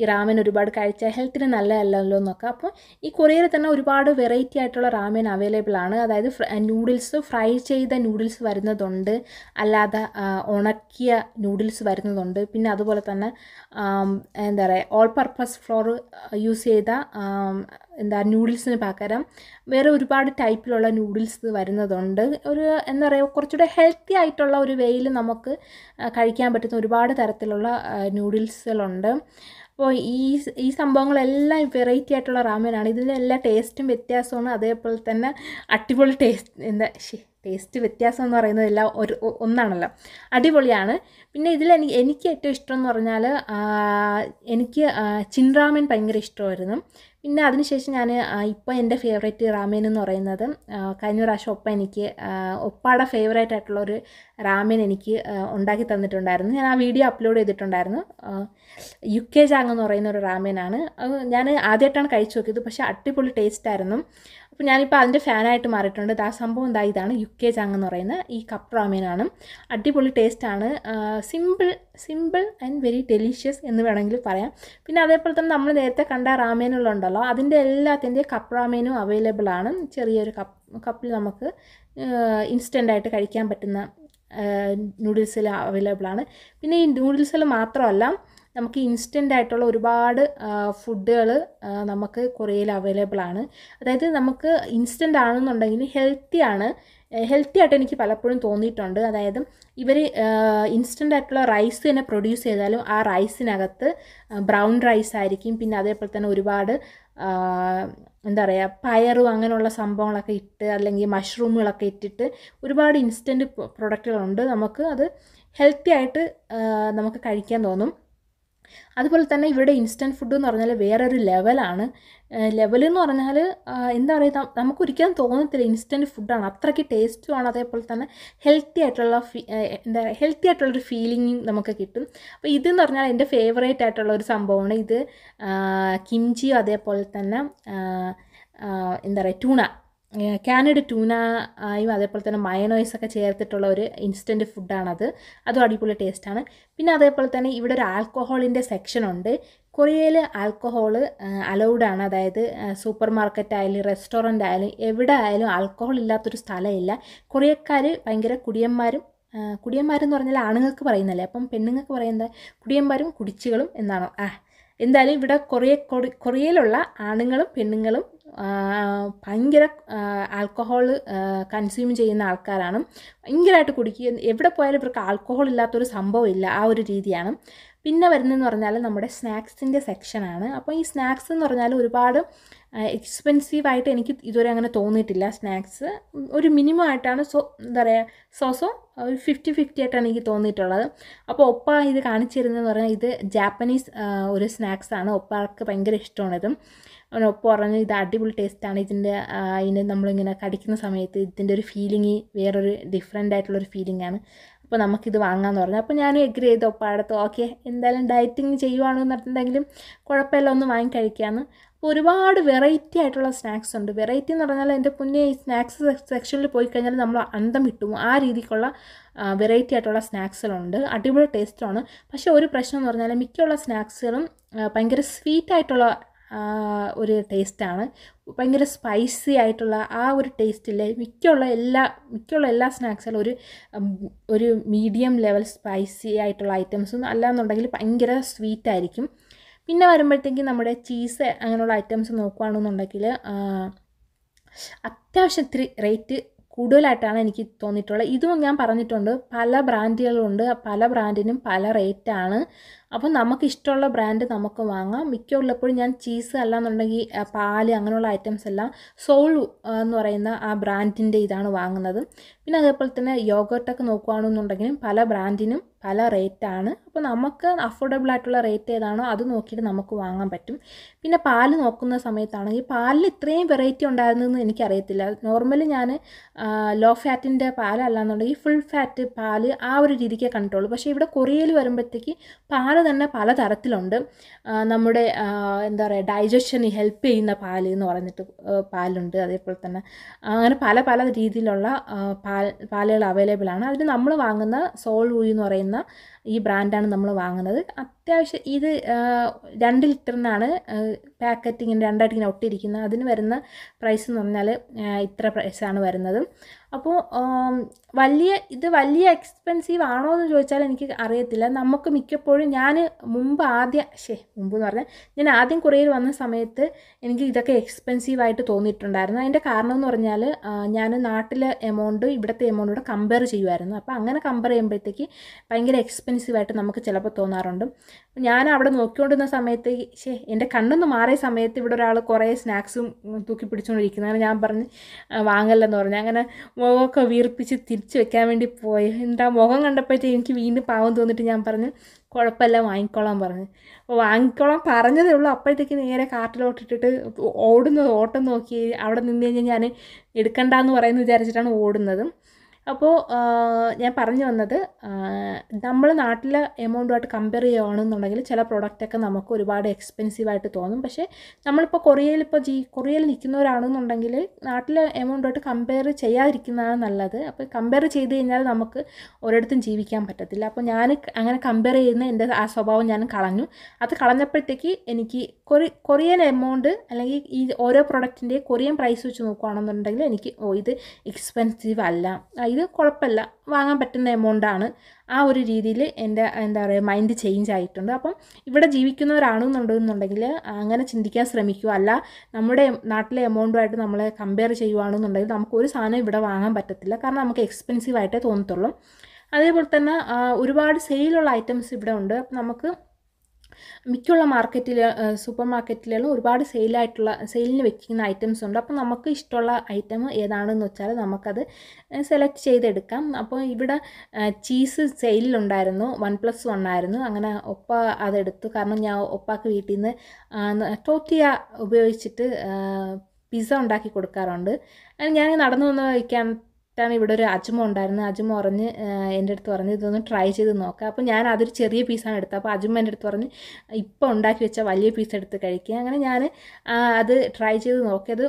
ഈ റാമൻ ഒരുപാട് കഴിച്ചാൽ ഹെൽത്തിന് നല്ലതല്ലല്ലോ എന്നൊക്കെ അപ്പോൾ ഈ കൊറിയയിൽ തന്നെ ഒരുപാട് വെറൈറ്റി ആയിട്ടുള്ള റാമൻ അവൈലബിൾ ആണ് അതായത് നൂഡിൽസ് ഫ്രൈ ചെയ്ത നൂഡിൽസ് വരുന്നതുണ്ട് അല്ലാതെ ഉണക്കിയ നൂഡിൽസ് വരുന്നതുണ്ട് പിന്നെ അതുപോലെ തന്നെ എന്താ പറയുക ഓൾ പർപ്പസ് ഫ്ലോർ യൂസ് ചെയ്ത എന്താ നൂഡിൽസിന് പകരം വേറെ ഒരുപാട് ടൈപ്പിലുള്ള നൂഡിൽസ് വരുന്നതുണ്ട് ഒരു എന്താ പറയുക കുറച്ചുകൂടെ ഹെൽത്തി ആയിട്ടുള്ള ഒരു വെയിൽ നമുക്ക് കഴിക്കാൻ പറ്റുന്ന ഒരുപാട് തരത്തിലുള്ള നൂഡിൽസുകളുണ്ട് അപ്പോൾ ഈ ഈ സംഭവങ്ങളെല്ലാം വെറൈറ്റി ആയിട്ടുള്ള റാമേനാണ് ഇതിൻ്റെ എല്ലാ ടേസ്റ്റും വ്യത്യാസമാണ് അതേപോലെ തന്നെ അടിപൊളി ടേസ്റ്റ് എന്താ ടേസ്റ്റ് വ്യത്യാസം എന്ന് പറയുന്നത് എല്ലാം ഒരു ഒന്നാണല്ലോ അടിപൊളിയാണ് പിന്നെ ഇതിൽ എനിക്ക് എനിക്ക് ഏറ്റവും ഇഷ്ടം എന്ന് പറഞ്ഞാൽ എനിക്ക് ചിൻറാമൻ ഭയങ്കര ഇഷ്ടമായിരുന്നു പിന്നെ അതിനുശേഷം ഞാൻ ഇപ്പോൾ എൻ്റെ ഫേവറേറ്റ് റാമേൻ എന്ന് പറയുന്നത് കഴിഞ്ഞ പ്രാവശ്യം ഒപ്പം എനിക്ക് ഒപ്പാടെ ഫേവറേറ്റ് ആയിട്ടുള്ള ഒരു റാമേൻ എനിക്ക് ഉണ്ടാക്കി തന്നിട്ടുണ്ടായിരുന്നു ഞാൻ ആ വീഡിയോ അപ്ലോഡ് ചെയ്തിട്ടുണ്ടായിരുന്നു യു കെ ജാങ് എന്ന് പറയുന്ന ഒരു റാമേനാണ് ഞാൻ ആദ്യമായിട്ടാണ് കഴിച്ചു നോക്കിയത് പക്ഷേ അടിപൊളി ടേസ്റ്റ് ആയിരുന്നു അപ്പോൾ ഞാനിപ്പോൾ അതിൻ്റെ ഫാനായിട്ട് മാറിയിട്ടുണ്ട് ആ സംഭവം എന്താ ഇതാണ് കെ ചാങ് എന്ന് പറയുന്ന ഈ കപ്പ് റാമേനാണ് അടിപൊളി ടേസ്റ്റാണ് simple simple and very delicious എന്ന് വേണമെങ്കിൽ പറയാം പിന്നെ അതേപോലെ തന്നെ നമ്മൾ നേരത്തെ കണ്ട റാമേനുകളുണ്ടല്ലോ അതിൻ്റെ എല്ലാത്തിൻ്റെ കപ്പ് റാമേനും അവൈലബിൾ ആണ് ചെറിയൊരു കപ്പ് കപ്പിൽ നമുക്ക് ഇൻസ്റ്റൻ്റായിട്ട് കഴിക്കാൻ പറ്റുന്ന നൂഡിൽസിൽ അവൈലബിൾ ആണ് പിന്നെ ഈ നൂഡിൽസിൽ മാത്രമല്ല നമുക്ക് ഇൻസ്റ്റൻ്റ് ആയിട്ടുള്ള ഒരുപാട് ഫുഡുകൾ നമുക്ക് കൊറിയയിൽ അവൈലബിൾ ആണ് അതായത് നമുക്ക് ഇൻസ്റ്റൻ്റ് ആണെന്നുണ്ടെങ്കിൽ ഹെൽത്തി ആണ് ഹെൽത്തി ആയിട്ട് എനിക്ക് പലപ്പോഴും തോന്നിയിട്ടുണ്ട് അതായത് ഇവർ ഇൻസ്റ്റൻ്റ് ആയിട്ടുള്ള റൈസ് തന്നെ പ്രൊഡ്യൂസ് ചെയ്താലും ആ റൈസിനകത്ത് ബ്രൗൺ റൈസ് ആയിരിക്കും പിന്നെ അതേപോലെ തന്നെ ഒരുപാട് എന്താ പറയുക പയറും അങ്ങനെയുള്ള സംഭവങ്ങളൊക്കെ ഇട്ട് അല്ലെങ്കിൽ മഷ്റൂമുകളൊക്കെ ഇട്ടിട്ട് ഒരുപാട് ഇൻസ്റ്റൻറ്റ് പ്രൊഡക്റ്റുകളുണ്ട് നമുക്ക് അത് ഹെൽത്തി ആയിട്ട് നമുക്ക് കഴിക്കാൻ തോന്നും അതുപോലെ തന്നെ ഇവരുടെ ഇൻസ്റ്റൻറ്റ് ഫുഡ് എന്ന് പറഞ്ഞാൽ വേറൊരു ലെവലാണ് ലെവലെന്ന് പറഞ്ഞാൽ എന്താ പറയുക നമുക്കൊരിക്കലും തോന്നത്തില്ല ഇൻസ്റ്റൻറ്റ് ഫുഡാണ് അത്രയ്ക്ക് ടേസ്റ്റുമാണ് അതേപോലെ തന്നെ ഹെൽത്തി ആയിട്ടുള്ള എന്താ പറയുക ഹെൽത്തി ആയിട്ടുള്ളൊരു ഫീലിംഗ് നമുക്ക് കിട്ടും അപ്പോൾ ഇതെന്ന് പറഞ്ഞാൽ എൻ്റെ ഫേവറേറ്റ് ആയിട്ടുള്ള ഒരു സംഭവമാണ് ഇത് കിംജിയും അതേപോലെ തന്നെ എന്താ പറയുക ട്യൂണ കാനഡ് ടൂന ആയും അതേപോലെ തന്നെ ഒക്കെ ചേർത്തിട്ടുള്ള ഒരു ഇൻസ്റ്റൻറ്റ് ഫുഡാണത് അതും അടിപൊളി ടേസ്റ്റാണ് പിന്നെ അതേപോലെ തന്നെ ഇവിടെ ഒരു ആൽക്കഹോളിൻ്റെ സെക്ഷനുണ്ട് കൊറിയയിൽ ആൽക്കഹോൾ അലൗഡ് ആണ് അതായത് സൂപ്പർ മാർക്കറ്റ് ആയാലും റെസ്റ്റോറൻ്റ് ആയാലും എവിടെ ആയാലും ആൽക്കഹോൾ ഇല്ലാത്തൊരു സ്ഥലമില്ല കൊറിയക്കാർ ഭയങ്കര കുടിയന്മാരും കുടിയന്മാരെന്ന് പറഞ്ഞാൽ ആണുങ്ങൾക്ക് പറയുന്നല്ലേ അപ്പം പെണ്ണുങ്ങൾക്ക് പറയുന്നത് കുടിയന്മാരും കുടിച്ചുകളും എന്നാണ് ആ എന്തായാലും ഇവിടെ കൊറിയ കൊറിയയിലുള്ള ആണുങ്ങളും പെണ്ണുങ്ങളും ഭയങ്കര ആൽക്കഹോൾ കൺസ്യൂം ചെയ്യുന്ന ആൾക്കാരാണ് ഭയങ്കരമായിട്ട് കുടിക്കുക എവിടെ പോയാലും ഇവർക്ക് ആൽക്കഹോൾ ഇല്ലാത്തൊരു സംഭവം ഇല്ല ആ ഒരു രീതിയാണ് പിന്നെ വരുന്നതെന്ന് പറഞ്ഞാൽ നമ്മുടെ സ്നാക്സിൻ്റെ സെക്ഷനാണ് അപ്പോൾ ഈ സ്നാക്സ് എന്ന് പറഞ്ഞാൽ ഒരുപാട് എക്സ്പെൻസീവായിട്ട് എനിക്ക് ഇതുവരെ അങ്ങനെ തോന്നിയിട്ടില്ല സ്നാക്സ് ഒരു മിനിമം ആയിട്ടാണ് സോ എന്താ പറയുക സോസോ ഒരു ഫിഫ്റ്റി ഫിഫ്റ്റി ആയിട്ടാണ് എനിക്ക് തോന്നിയിട്ടുള്ളത് അപ്പോൾ ഒപ്പ ഇത് കാണിച്ചു തരുന്നതെന്ന് പറഞ്ഞാൽ ഇത് ജാപ്പനീസ് ഒരു സ്നാക്സാണ് ഒപ്പാൾക്ക് ഭയങ്കര ഇഷ്ടമാണിതും അവൻ ഒപ്പ പറഞ്ഞു ഇത് അടിപൊളി ടേസ്റ്റാണ് ഇതിൻ്റെ അതിന് നമ്മളിങ്ങനെ കടിക്കുന്ന സമയത്ത് ഇതിൻ്റെ ഒരു ഫീലിംഗ് വേറൊരു ഡിഫറെൻ്റ് ആയിട്ടുള്ളൊരു ഫീലിംഗ് ആണ് അപ്പോൾ നമുക്കിത് വാങ്ങാമെന്ന് പറഞ്ഞു അപ്പോൾ ഞാനും എഗ്രി ചെയ്തു ഒപ്പാടത്ത് ഓക്കെ എന്തായാലും ഡയറ്റിങ് ചെയ്യുവാണെന്ന് പറഞ്ഞിട്ടുണ്ടെങ്കിലും കുഴപ്പമില്ല ഒന്ന് വാങ്ങി കഴിക്കാമെന്ന് ഒരുപാട് വെറൈറ്റി ആയിട്ടുള്ള സ്നാക്സ് ഉണ്ട് വെറൈറ്റി എന്ന് പറഞ്ഞാൽ എൻ്റെ മുന്നേ ഈ സ്നാക്സ് സെക്ഷനിൽ പോയി കഴിഞ്ഞാൽ നമ്മൾ അന്തം കിട്ടും ആ രീതിക്കുള്ള വെറൈറ്റി ആയിട്ടുള്ള സ്നാക്സുകളുണ്ട് അടിപൊളി ടേസ്റ്റാണ് പക്ഷേ ഒരു പ്രശ്നം എന്ന് പറഞ്ഞാൽ മിക്കുള്ള സ്നാക്സുകളും ഭയങ്കര സ്വീറ്റായിട്ടുള്ള ഒരു ടേസ്റ്റാണ് ഭയങ്കര സ്പൈസി ആയിട്ടുള്ള ആ ഒരു ടേസ്റ്റില്ലേ മിക്കുള്ള എല്ലാ മിക്കുള്ള എല്ലാ സ്നാക്സുകളും ഒരു ഒരു മീഡിയം ലെവൽ സ്പൈസി ആയിട്ടുള്ള ഐറ്റംസും എന്നുണ്ടെങ്കിൽ ഭയങ്കര സ്വീറ്റ് ആയിരിക്കും പിന്നെ വരുമ്പോഴത്തേക്കും നമ്മുടെ ചീസ് അങ്ങനെയുള്ള ഐറ്റംസ് നോക്കുകയാണെന്നുണ്ടെങ്കിൽ അത്യാവശ്യം ഇത്തിരി റേറ്റ് കൂടുതലായിട്ടാണ് എനിക്ക് തോന്നിയിട്ടുള്ളത് ഇതും ഞാൻ പറഞ്ഞിട്ടുണ്ട് പല ബ്രാൻഡുകളുണ്ട് പല ബ്രാൻഡിനും പല റേറ്റാണ് അപ്പോൾ നമുക്കിഷ്ടമുള്ള ബ്രാൻഡ് നമുക്ക് വാങ്ങാം മിക്ക ഉള്ളപ്പോഴും ഞാൻ ചീസ് അല്ലാന്നുണ്ടെങ്കിൽ പാല് അങ്ങനെയുള്ള ഐറ്റംസ് എല്ലാം സോൾ എന്ന് പറയുന്ന ആ ബ്രാൻഡിൻ്റെ ഇതാണ് വാങ്ങുന്നത് പിന്നെ അതേപോലെ തന്നെ യോഗർട്ടൊക്കെ നോക്കുകയാണെന്നുണ്ടെങ്കിലും പല ബ്രാൻഡിനും പല റേറ്റാണ് അപ്പോൾ നമുക്ക് അഫോർഡബിൾ ആയിട്ടുള്ള റേറ്റ് ഏതാണോ അത് നോക്കിയിട്ട് നമുക്ക് വാങ്ങാൻ പറ്റും പിന്നെ പാല് നോക്കുന്ന സമയത്താണെങ്കിൽ പാലിൽ ഇത്രയും വെറൈറ്റി ഉണ്ടായിരുന്നെന്ന് എനിക്കറിയത്തില്ല നോർമലി ഞാൻ ലോ ഫാറ്റിൻ്റെ പാലല്ലാന്നുണ്ടെങ്കിൽ ഫുൾ ഫാറ്റ് പാല് ആ ഒരു രീതിക്കേ കണ്ടിട്ടുള്ളൂ പക്ഷേ ഇവിടെ കൊറിയയിൽ വരുമ്പോഴത്തേക്ക് പാല് തന്നെ തരത്തിലുണ്ട് നമ്മുടെ എന്താ പറയുക ഡൈജഷന് ഹെൽപ്പ് ചെയ്യുന്ന പാൽ എന്ന് പറഞ്ഞിട്ട് പാലുണ്ട് അതേപോലെ തന്നെ അങ്ങനെ പല പല രീതിയിലുള്ള പാൽ പാലുകൾ അവൈലബിൾ ആണ് അതിന് നമ്മൾ വാങ്ങുന്ന സോൾ ഊയി എന്ന് പറയുന്ന ഈ ബ്രാൻഡാണ് നമ്മൾ വാങ്ങുന്നത് അത്യാവശ്യം ഇത് രണ്ട് ലിറ്ററിനാണ് പാക്കറ്റ് ഇങ്ങനെ രണ്ടായിട്ട് ഇങ്ങനെ ഒട്ടിയിരിക്കുന്നത് അതിന് വരുന്ന പ്രൈസ് എന്ന് പറഞ്ഞാൽ ഇത്ര പ്രൈസാണ് വരുന്നത് അപ്പോൾ വലിയ ഇത് വലിയ എക്സ്പെൻസീവ് ആണോ എന്ന് ചോദിച്ചാൽ എനിക്ക് അറിയത്തില്ല നമുക്ക് മിക്കപ്പോഴും ഞാൻ മുമ്പ് ആദ്യം ശേ മുമ്പ് എന്ന് പറഞ്ഞാൽ ഞാൻ ആദ്യം കുറേ വന്ന സമയത്ത് എനിക്ക് ഇതൊക്കെ എക്സ്പെൻസീവ് ആയിട്ട് തോന്നിയിട്ടുണ്ടായിരുന്നു അതിൻ്റെ കാരണം എന്ന് പറഞ്ഞാൽ ഞാൻ നാട്ടിലെ എമൗണ്ട് ഇവിടുത്തെ എമൗണ്ടോട് കമ്പയർ ചെയ്യുമായിരുന്നു അപ്പോൾ അങ്ങനെ കമ്പയർ ചെയ്യുമ്പോഴത്തേക്ക് ഭയങ്കര എക്സ്പെൻസീവ് എക്സ്പെൻസീവായിട്ട് നമുക്ക് ചിലപ്പോൾ തോന്നാറുണ്ട് ഞാൻ അവിടെ നോക്കിക്കൊണ്ടിരുന്ന സമയത്ത് ശേ എൻ്റെ കണ്ണൊന്ന് മാറിയ സമയത്ത് ഇവിടെ ഒരാൾ കുറേ സ്നാക്സും തൂക്കി പിടിച്ചുകൊണ്ടിരിക്കുന്നതാണ് ഞാൻ പറഞ്ഞ് വാങ്ങല്ലെന്ന് പറഞ്ഞു അങ്ങനെ മുഖമൊക്കെ വീർപ്പിച്ച് തിരിച്ചു വെക്കാൻ വേണ്ടി പോയി എന്താ മുഖം കണ്ടപ്പോഴത്തേക്ക് എനിക്ക് വീണ്ടും പാവം തോന്നിയിട്ട് ഞാൻ പറഞ്ഞു കുഴപ്പമില്ല വാങ്ങിക്കോളാൻ പറഞ്ഞു അപ്പോൾ വാങ്ങിക്കോളാൻ പറഞ്ഞതേ ഉള്ളൂ അപ്പോഴത്തേക്ക് നേരെ കാട്ടിലോട്ടിട്ടിട്ട് ഓടുന്നത് ഓട്ടം നോക്കി അവിടെ നിന്ന് കഴിഞ്ഞാൽ ഞാൻ എടുക്കണ്ടെന്ന് പറയുന്നു വിചാരിച്ചിട്ടാണ് ഓടുന്നത് അപ്പോൾ ഞാൻ പറഞ്ഞു വന്നത് നമ്മൾ നാട്ടിലെ എമൗണ്ടുമായിട്ട് കമ്പയർ ചെയ്യുകയാണെന്നുണ്ടെങ്കിൽ ചില പ്രോഡക്റ്റൊക്കെ നമുക്ക് ഒരുപാട് എക്സ്പെൻസീവ് ആയിട്ട് തോന്നും പക്ഷേ നമ്മളിപ്പോൾ കൊറിയയിൽ ഇപ്പോൾ ജീ കൊറിയയിൽ നിൽക്കുന്നവരാണെന്നുണ്ടെങ്കിൽ നാട്ടിലെ എമൗണ്ടുമായിട്ട് കമ്പയർ ചെയ്യാതിരിക്കുന്നതാണ് നല്ലത് അപ്പോൾ കമ്പയർ ചെയ്ത് കഴിഞ്ഞാൽ നമുക്ക് ഒരിടത്തും ജീവിക്കാൻ പറ്റത്തില്ല അപ്പോൾ ഞാൻ അങ്ങനെ കമ്പയർ ചെയ്യുന്ന എൻ്റെ ആ സ്വഭാവം ഞാൻ കളഞ്ഞു അത് കളഞ്ഞപ്പോഴത്തേക്ക് എനിക്ക് കൊറി കൊറിയൻ എമൗണ്ട് അല്ലെങ്കിൽ ഈ ഓരോ പ്രൊഡക്റ്റിൻ്റെ കൊറിയൻ പ്രൈസ് വെച്ച് നോക്കുകയാണെന്നുണ്ടെങ്കിൽ എനിക്ക് ഓ ഇത് എക്സ്പെൻസീവ് അല്ല ഇത് കുഴപ്പമില്ല വാങ്ങാൻ പറ്റുന്ന എമൗണ്ടാണ് ആ ഒരു രീതിയിൽ എൻ്റെ എന്താ പറയുക മൈൻഡ് ചേഞ്ച് ആയിട്ടുണ്ട് അപ്പം ഇവിടെ എന്നുണ്ടെന്നുണ്ടെങ്കിൽ അങ്ങനെ ചിന്തിക്കാൻ ശ്രമിക്കുക അല്ല നമ്മുടെ നാട്ടിലെ എമൗണ്ടുമായിട്ട് നമ്മളെ കമ്പയർ ചെയ്യുകയാണെന്നുണ്ടെങ്കിൽ നമുക്ക് ഒരു സാധനം ഇവിടെ വാങ്ങാൻ പറ്റത്തില്ല കാരണം നമുക്ക് എക്സ്പെൻസീവ് ആയിട്ടേ തോന്നത്തുള്ളൂ അതേപോലെ തന്നെ ഒരുപാട് സെയിലുള്ള ഐറ്റംസ് ഇവിടെ ഉണ്ട് അപ്പം നമുക്ക് മിക്കുള്ള മാർക്കറ്റിൽ സൂപ്പർ മാർക്കറ്റിലുള്ള ഒരുപാട് സെയിലായിട്ടുള്ള സെയിലിന് വെക്കുന്ന ഐറ്റംസ് ഉണ്ട് അപ്പോൾ നമുക്ക് ഇഷ്ടമുള്ള ഐറ്റം ഏതാണെന്ന് വെച്ചാൽ നമുക്കത് സെലക്ട് ചെയ്തെടുക്കാം അപ്പോൾ ഇവിടെ ചീസ് സെയിലുണ്ടായിരുന്നു വൺ പ്ലസ് വൺ ആയിരുന്നു അങ്ങനെ ഒപ്പ അതെടുത്തു കാരണം ഞാൻ ഒപ്പാക്ക് വീട്ടിൽ നിന്ന് ടോട്ടിയ ഉപയോഗിച്ചിട്ട് പിസ്സ ഉണ്ടാക്കി കൊടുക്കാറുണ്ട് ഞാൻ നടന്നു വന്ന് കഴിക്കാൻ ാണ് ഇവിടെ ഒരു അജ്മ ഉണ്ടായിരുന്നത് അജ്മ ഉറഞ്ഞ് എൻ്റെ അടുത്ത് പറഞ്ഞ് ഇതൊന്ന് ട്രൈ ചെയ്ത് നോക്കാം അപ്പോൾ ഞാൻ അതൊരു ചെറിയ പീസാണ് എടുത്തത് അപ്പോൾ അജ്മ എൻ്റെ അടുത്ത് പറഞ്ഞ് ഇപ്പോൾ ഉണ്ടാക്കി വെച്ച വലിയ പീസ് എടുത്ത് കഴിക്കുക അങ്ങനെ ഞാൻ അത് ട്രൈ ചെയ്ത് നോക്കിയത്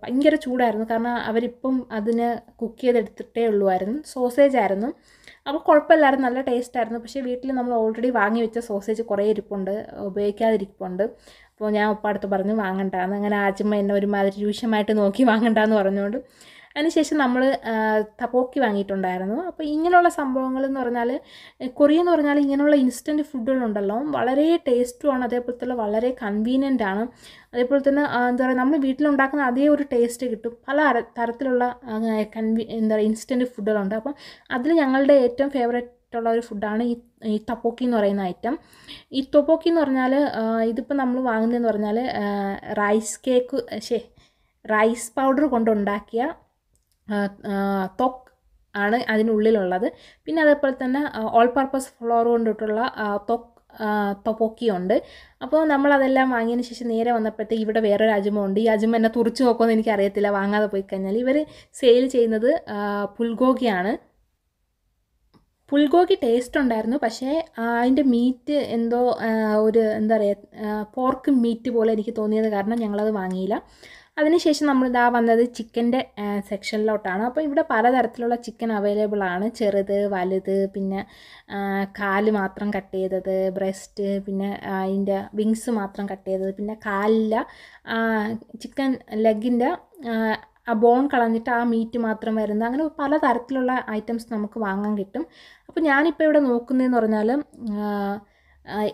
ഭയങ്കര ചൂടായിരുന്നു കാരണം അവരിപ്പം അതിന് കുക്ക് ചെയ്തെടുത്തിട്ടേ ഉള്ളുമായിരുന്നു സോസേജ് ആയിരുന്നു അപ്പോൾ കുഴപ്പമില്ലായിരുന്നു നല്ല ടേസ്റ്റ് ആയിരുന്നു പക്ഷേ വീട്ടിൽ നമ്മൾ ഓൾറെഡി വാങ്ങി വെച്ച സോസേജ് കുറേ ഇരിപ്പുണ്ട് ഉപയോഗിക്കാതിരിക്കുന്നുണ്ട് അപ്പോൾ ഞാൻ ഒപ്പടുത്ത് പറഞ്ഞു വാങ്ങണ്ടാന്ന് അങ്ങനെ ആദ്യമേ എന്നെ ഒരുമാതിരി രൂക്ഷമായിട്ട് നോക്കി വാങ്ങണ്ടെന്ന് പറഞ്ഞുകൊണ്ട് അതിനുശേഷം നമ്മൾ തപോക്കി വാങ്ങിയിട്ടുണ്ടായിരുന്നു അപ്പോൾ ഇങ്ങനെയുള്ള സംഭവങ്ങൾ എന്ന് പറഞ്ഞാൽ കൊറിയ എന്ന് പറഞ്ഞാൽ ഇങ്ങനെയുള്ള ഇൻസ്റ്റൻറ്റ് ഫുഡുകളുണ്ടല്ലോ വളരെ ടേസ്റ്റുമാണ് അതേപോലെ തന്നെ വളരെ കൺവീനിയൻ്റ് ആണ് അതേപോലെ തന്നെ എന്താ പറയുക നമ്മൾ വീട്ടിലുണ്ടാക്കുന്ന അതേ ഒരു ടേസ്റ്റ് കിട്ടും പല തരത്തിലുള്ള കൺവീ എന്താ പറയുക ഇൻസ്റ്റൻറ്റ് ഫുഡുകളുണ്ട് അപ്പം അതിൽ ഞങ്ങളുടെ ഏറ്റവും ഫേവറേറ്റ് ഉള്ള ഒരു ഫുഡാണ് ഈ ഈ തപ്പോക്കി എന്ന് പറയുന്ന ഐറ്റം ഈ തൊപ്പോക്കി എന്ന് പറഞ്ഞാൽ ഇതിപ്പോൾ നമ്മൾ വാങ്ങുന്നതെന്ന് പറഞ്ഞാൽ റൈസ് കേക്ക് ഷേ റൈസ് പൗഡർ കൊണ്ടുണ്ടാക്കിയ തൊക്ക് ആണ് അതിനുള്ളിലുള്ളത് പിന്നെ അതേപോലെ തന്നെ ഓൾ പർപ്പസ് ഫ്ലോർ കൊണ്ടിട്ടുള്ള തൊക്ക് തൊപ്പോക്കിയുണ്ട് അപ്പോൾ നമ്മൾ അതെല്ലാം വാങ്ങിയതിന് ശേഷം നേരെ വന്നപ്പോഴത്തേക്ക് ഇവിടെ വേറൊരു ഉണ്ട് ഈ അജുമ എന്നെ തുറച്ചു നോക്കുമെന്ന് എനിക്കറിയത്തില്ല വാങ്ങാതെ പോയി കഴിഞ്ഞാൽ ഇവർ സെയിൽ ചെയ്യുന്നത് പുൽഗോഗിയാണ് പുൽഗോഗി ടേസ്റ്റ് ഉണ്ടായിരുന്നു പക്ഷേ അതിൻ്റെ മീറ്റ് എന്തോ ഒരു എന്താ പറയുക പോർക്ക് മീറ്റ് പോലെ എനിക്ക് തോന്നിയത് കാരണം ഞങ്ങളത് വാങ്ങിയില്ല അതിനുശേഷം നമ്മൾ വന്നത് ചിക്കൻ്റെ സെക്ഷനിലോട്ടാണ് അപ്പോൾ ഇവിടെ പലതരത്തിലുള്ള ചിക്കൻ അവൈലബിൾ ആണ് ചെറുത് വലുത് പിന്നെ കാല് മാത്രം കട്ട് ചെയ്തത് ബ്രസ്റ്റ് പിന്നെ അതിൻ്റെ വിങ്സ് മാത്രം കട്ട് ചെയ്തത് പിന്നെ കാലില്ല ചിക്കൻ ലെഗിൻ്റെ ആ ബോൺ കളഞ്ഞിട്ട് ആ മീറ്റ് മാത്രം വരുന്ന അങ്ങനെ പല തരത്തിലുള്ള ഐറ്റംസ് നമുക്ക് വാങ്ങാൻ കിട്ടും അപ്പോൾ ഞാനിപ്പോൾ ഇവിടെ നോക്കുന്നതെന്ന് പറഞ്ഞാൽ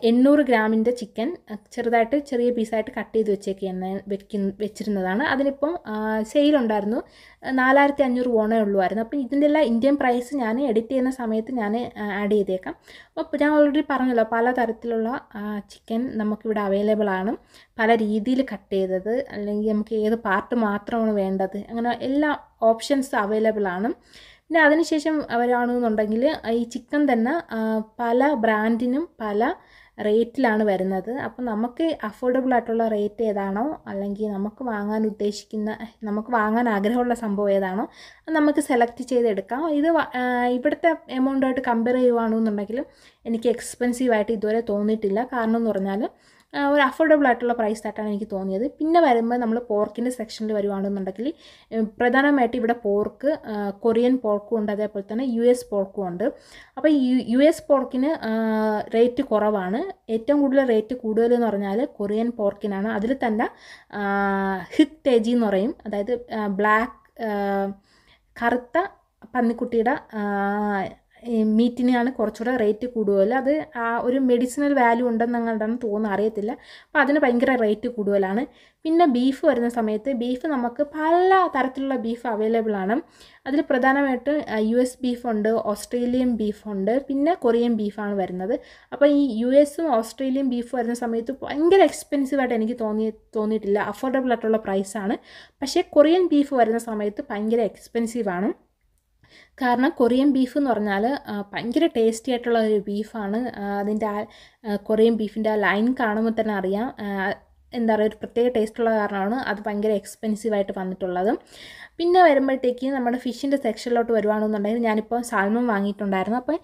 എണ്ണൂറ് ഗ്രാമിൻ്റെ ചിക്കൻ ചെറുതായിട്ട് ചെറിയ പീസായിട്ട് കട്ട് ചെയ്ത് വെച്ചേക്കുന്ന വെക്കുന്ന വെച്ചിരുന്നതാണ് അതിനിപ്പം സെയിൽ ഉണ്ടായിരുന്നു നാലായിരത്തി അഞ്ഞൂറ് ഓണേ ഉള്ളുമായിരുന്നു അപ്പം ഇതിൻ്റെ എല്ലാം ഇന്ത്യൻ പ്രൈസ് ഞാൻ എഡിറ്റ് ചെയ്യുന്ന സമയത്ത് ഞാൻ ആഡ് ചെയ്തേക്കാം അപ്പോൾ ഞാൻ ഓൾറെഡി പറഞ്ഞല്ലോ പല തരത്തിലുള്ള ചിക്കൻ നമുക്കിവിടെ അവൈലബിൾ ആണ് പല രീതിയിൽ കട്ട് ചെയ്തത് അല്ലെങ്കിൽ നമുക്ക് ഏത് പാർട്ട് മാത്രമാണ് വേണ്ടത് അങ്ങനെ എല്ലാ ഓപ്ഷൻസ് അവൈലബിൾ ആണ് പിന്നെ അതിനുശേഷം അവരാണെന്നുണ്ടെങ്കിൽ ഈ ചിക്കൻ തന്നെ പല ബ്രാൻഡിനും പല റേറ്റിലാണ് വരുന്നത് അപ്പോൾ നമുക്ക് അഫോർഡബിൾ ആയിട്ടുള്ള റേറ്റ് ഏതാണോ അല്ലെങ്കിൽ നമുക്ക് വാങ്ങാൻ ഉദ്ദേശിക്കുന്ന നമുക്ക് വാങ്ങാൻ ആഗ്രഹമുള്ള സംഭവം ഏതാണോ അത് നമുക്ക് സെലക്ട് ചെയ്തെടുക്കാം ഇത് ഇവിടുത്തെ എമൗണ്ടായിട്ട് കമ്പയർ ചെയ്യുവാണെന്നുണ്ടെങ്കിൽ എനിക്ക് എക്സ്പെൻസീവായിട്ട് ഇതുവരെ തോന്നിയിട്ടില്ല കാരണം എന്ന് പറഞ്ഞാൽ ഒരു അഫോർഡബിൾ ആയിട്ടുള്ള പ്രൈസ് ആയിട്ടാണ് എനിക്ക് തോന്നിയത് പിന്നെ വരുമ്പോൾ നമ്മൾ പോർക്കിൻ്റെ സെക്ഷനിൽ വരുവാണെന്നുണ്ടെങ്കിൽ പ്രധാനമായിട്ട് ഇവിടെ പോർക്ക് കൊറിയൻ പോർക്കും ഉണ്ട് അതേപോലെ തന്നെ യു എസ് പോർക്കും ഉണ്ട് അപ്പോൾ യു എസ് പോർക്കിന് റേറ്റ് കുറവാണ് ഏറ്റവും കൂടുതൽ റേറ്റ് കൂടുതൽ എന്ന് പറഞ്ഞാൽ കൊറിയൻ പോർക്കിനാണ് അതിൽ തന്നെ ഹിക് തേജി എന്ന് പറയും അതായത് ബ്ലാക്ക് കറുത്ത പന്നിക്കുട്ടിയുടെ മീറ്റിനാണ് കുറച്ചുകൂടെ റേറ്റ് കൂടുതൽ അത് ഒരു മെഡിസിനൽ വാല്യൂ ഉണ്ടെന്ന് അങ്ങോട്ടാണ് തോന്നുന്നു അറിയത്തില്ല അപ്പോൾ അതിന് ഭയങ്കര റേറ്റ് കൂടുതലാണ് പിന്നെ ബീഫ് വരുന്ന സമയത്ത് ബീഫ് നമുക്ക് പല തരത്തിലുള്ള ബീഫ് അവൈലബിൾ ആണ് അതിൽ പ്രധാനമായിട്ട് യു എസ് ബീഫുണ്ട് ഓസ്ട്രേലിയൻ ബീഫുണ്ട് പിന്നെ കൊറിയൻ ബീഫാണ് വരുന്നത് അപ്പോൾ ഈ യു എസും ഓസ്ട്രേലിയൻ ബീഫ് വരുന്ന സമയത്ത് ഭയങ്കര എക്സ്പെൻസീവായിട്ട് എനിക്ക് തോന്നി തോന്നിയിട്ടില്ല അഫോർഡബിൾ ആയിട്ടുള്ള പ്രൈസാണ് പക്ഷേ കൊറിയൻ ബീഫ് വരുന്ന സമയത്ത് ഭയങ്കര ആണ് കാരണം കൊറിയൻ ബീഫ് എന്ന് പറഞ്ഞാൽ ഭയങ്കര ടേസ്റ്റി ആയിട്ടുള്ള ഒരു ബീഫാണ് അതിൻ്റെ ആ കൊറിയൻ ബീഫിൻ്റെ ആ ലൈൻ കാണുമ്പോൾ തന്നെ അറിയാം എന്താ പറയുക ഒരു പ്രത്യേക ടേസ്റ്റുള്ള കാരണമാണ് അത് ഭയങ്കര എക്സ്പെൻസീവായിട്ട് വന്നിട്ടുള്ളതും പിന്നെ വരുമ്പോഴത്തേക്ക് നമ്മുടെ ഫിഷിൻ്റെ സെക്ഷനിലോട്ട് വരുവാണെന്നുണ്ടെങ്കിൽ ഞാനിപ്പോൾ സാൽമൺ വാങ്ങിയിട്ടുണ്ടായിരുന്നു അപ്പം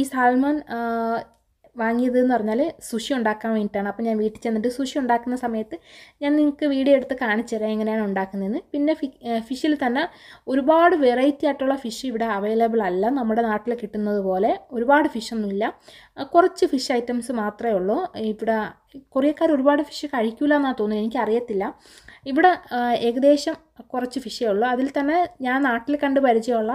ഈ സാൽമൺ വാങ്ങിയത് എന്ന് പറഞ്ഞാൽ സുഷി ഉണ്ടാക്കാൻ വേണ്ടിയിട്ടാണ് അപ്പോൾ ഞാൻ വീട്ടിൽ ചെന്നിട്ട് സുഷി ഉണ്ടാക്കുന്ന സമയത്ത് ഞാൻ നിങ്ങൾക്ക് വീഡിയോ എടുത്ത് കാണിച്ചു തരാം എങ്ങനെയാണ് ഉണ്ടാക്കുന്നതെന്ന് പിന്നെ ഫിഷിൽ തന്നെ ഒരുപാട് വെറൈറ്റി ആയിട്ടുള്ള ഫിഷ് ഇവിടെ അവൈലബിൾ അല്ല നമ്മുടെ നാട്ടിൽ കിട്ടുന്നത് പോലെ ഒരുപാട് ഫിഷൊന്നുമില്ല കുറച്ച് ഫിഷ് ഐറ്റംസ് മാത്രമേ ഉള്ളൂ ഇവിടെ കൊറിയക്കാർ ഒരുപാട് ഫിഷ് കഴിക്കില്ല എന്നാണ് തോന്നുന്നത് എനിക്കറിയത്തില്ല ഇവിടെ ഏകദേശം കുറച്ച് ഫിഷേ ഉള്ളൂ അതിൽ തന്നെ ഞാൻ നാട്ടിൽ കണ്ട് പരിചയമുള്ള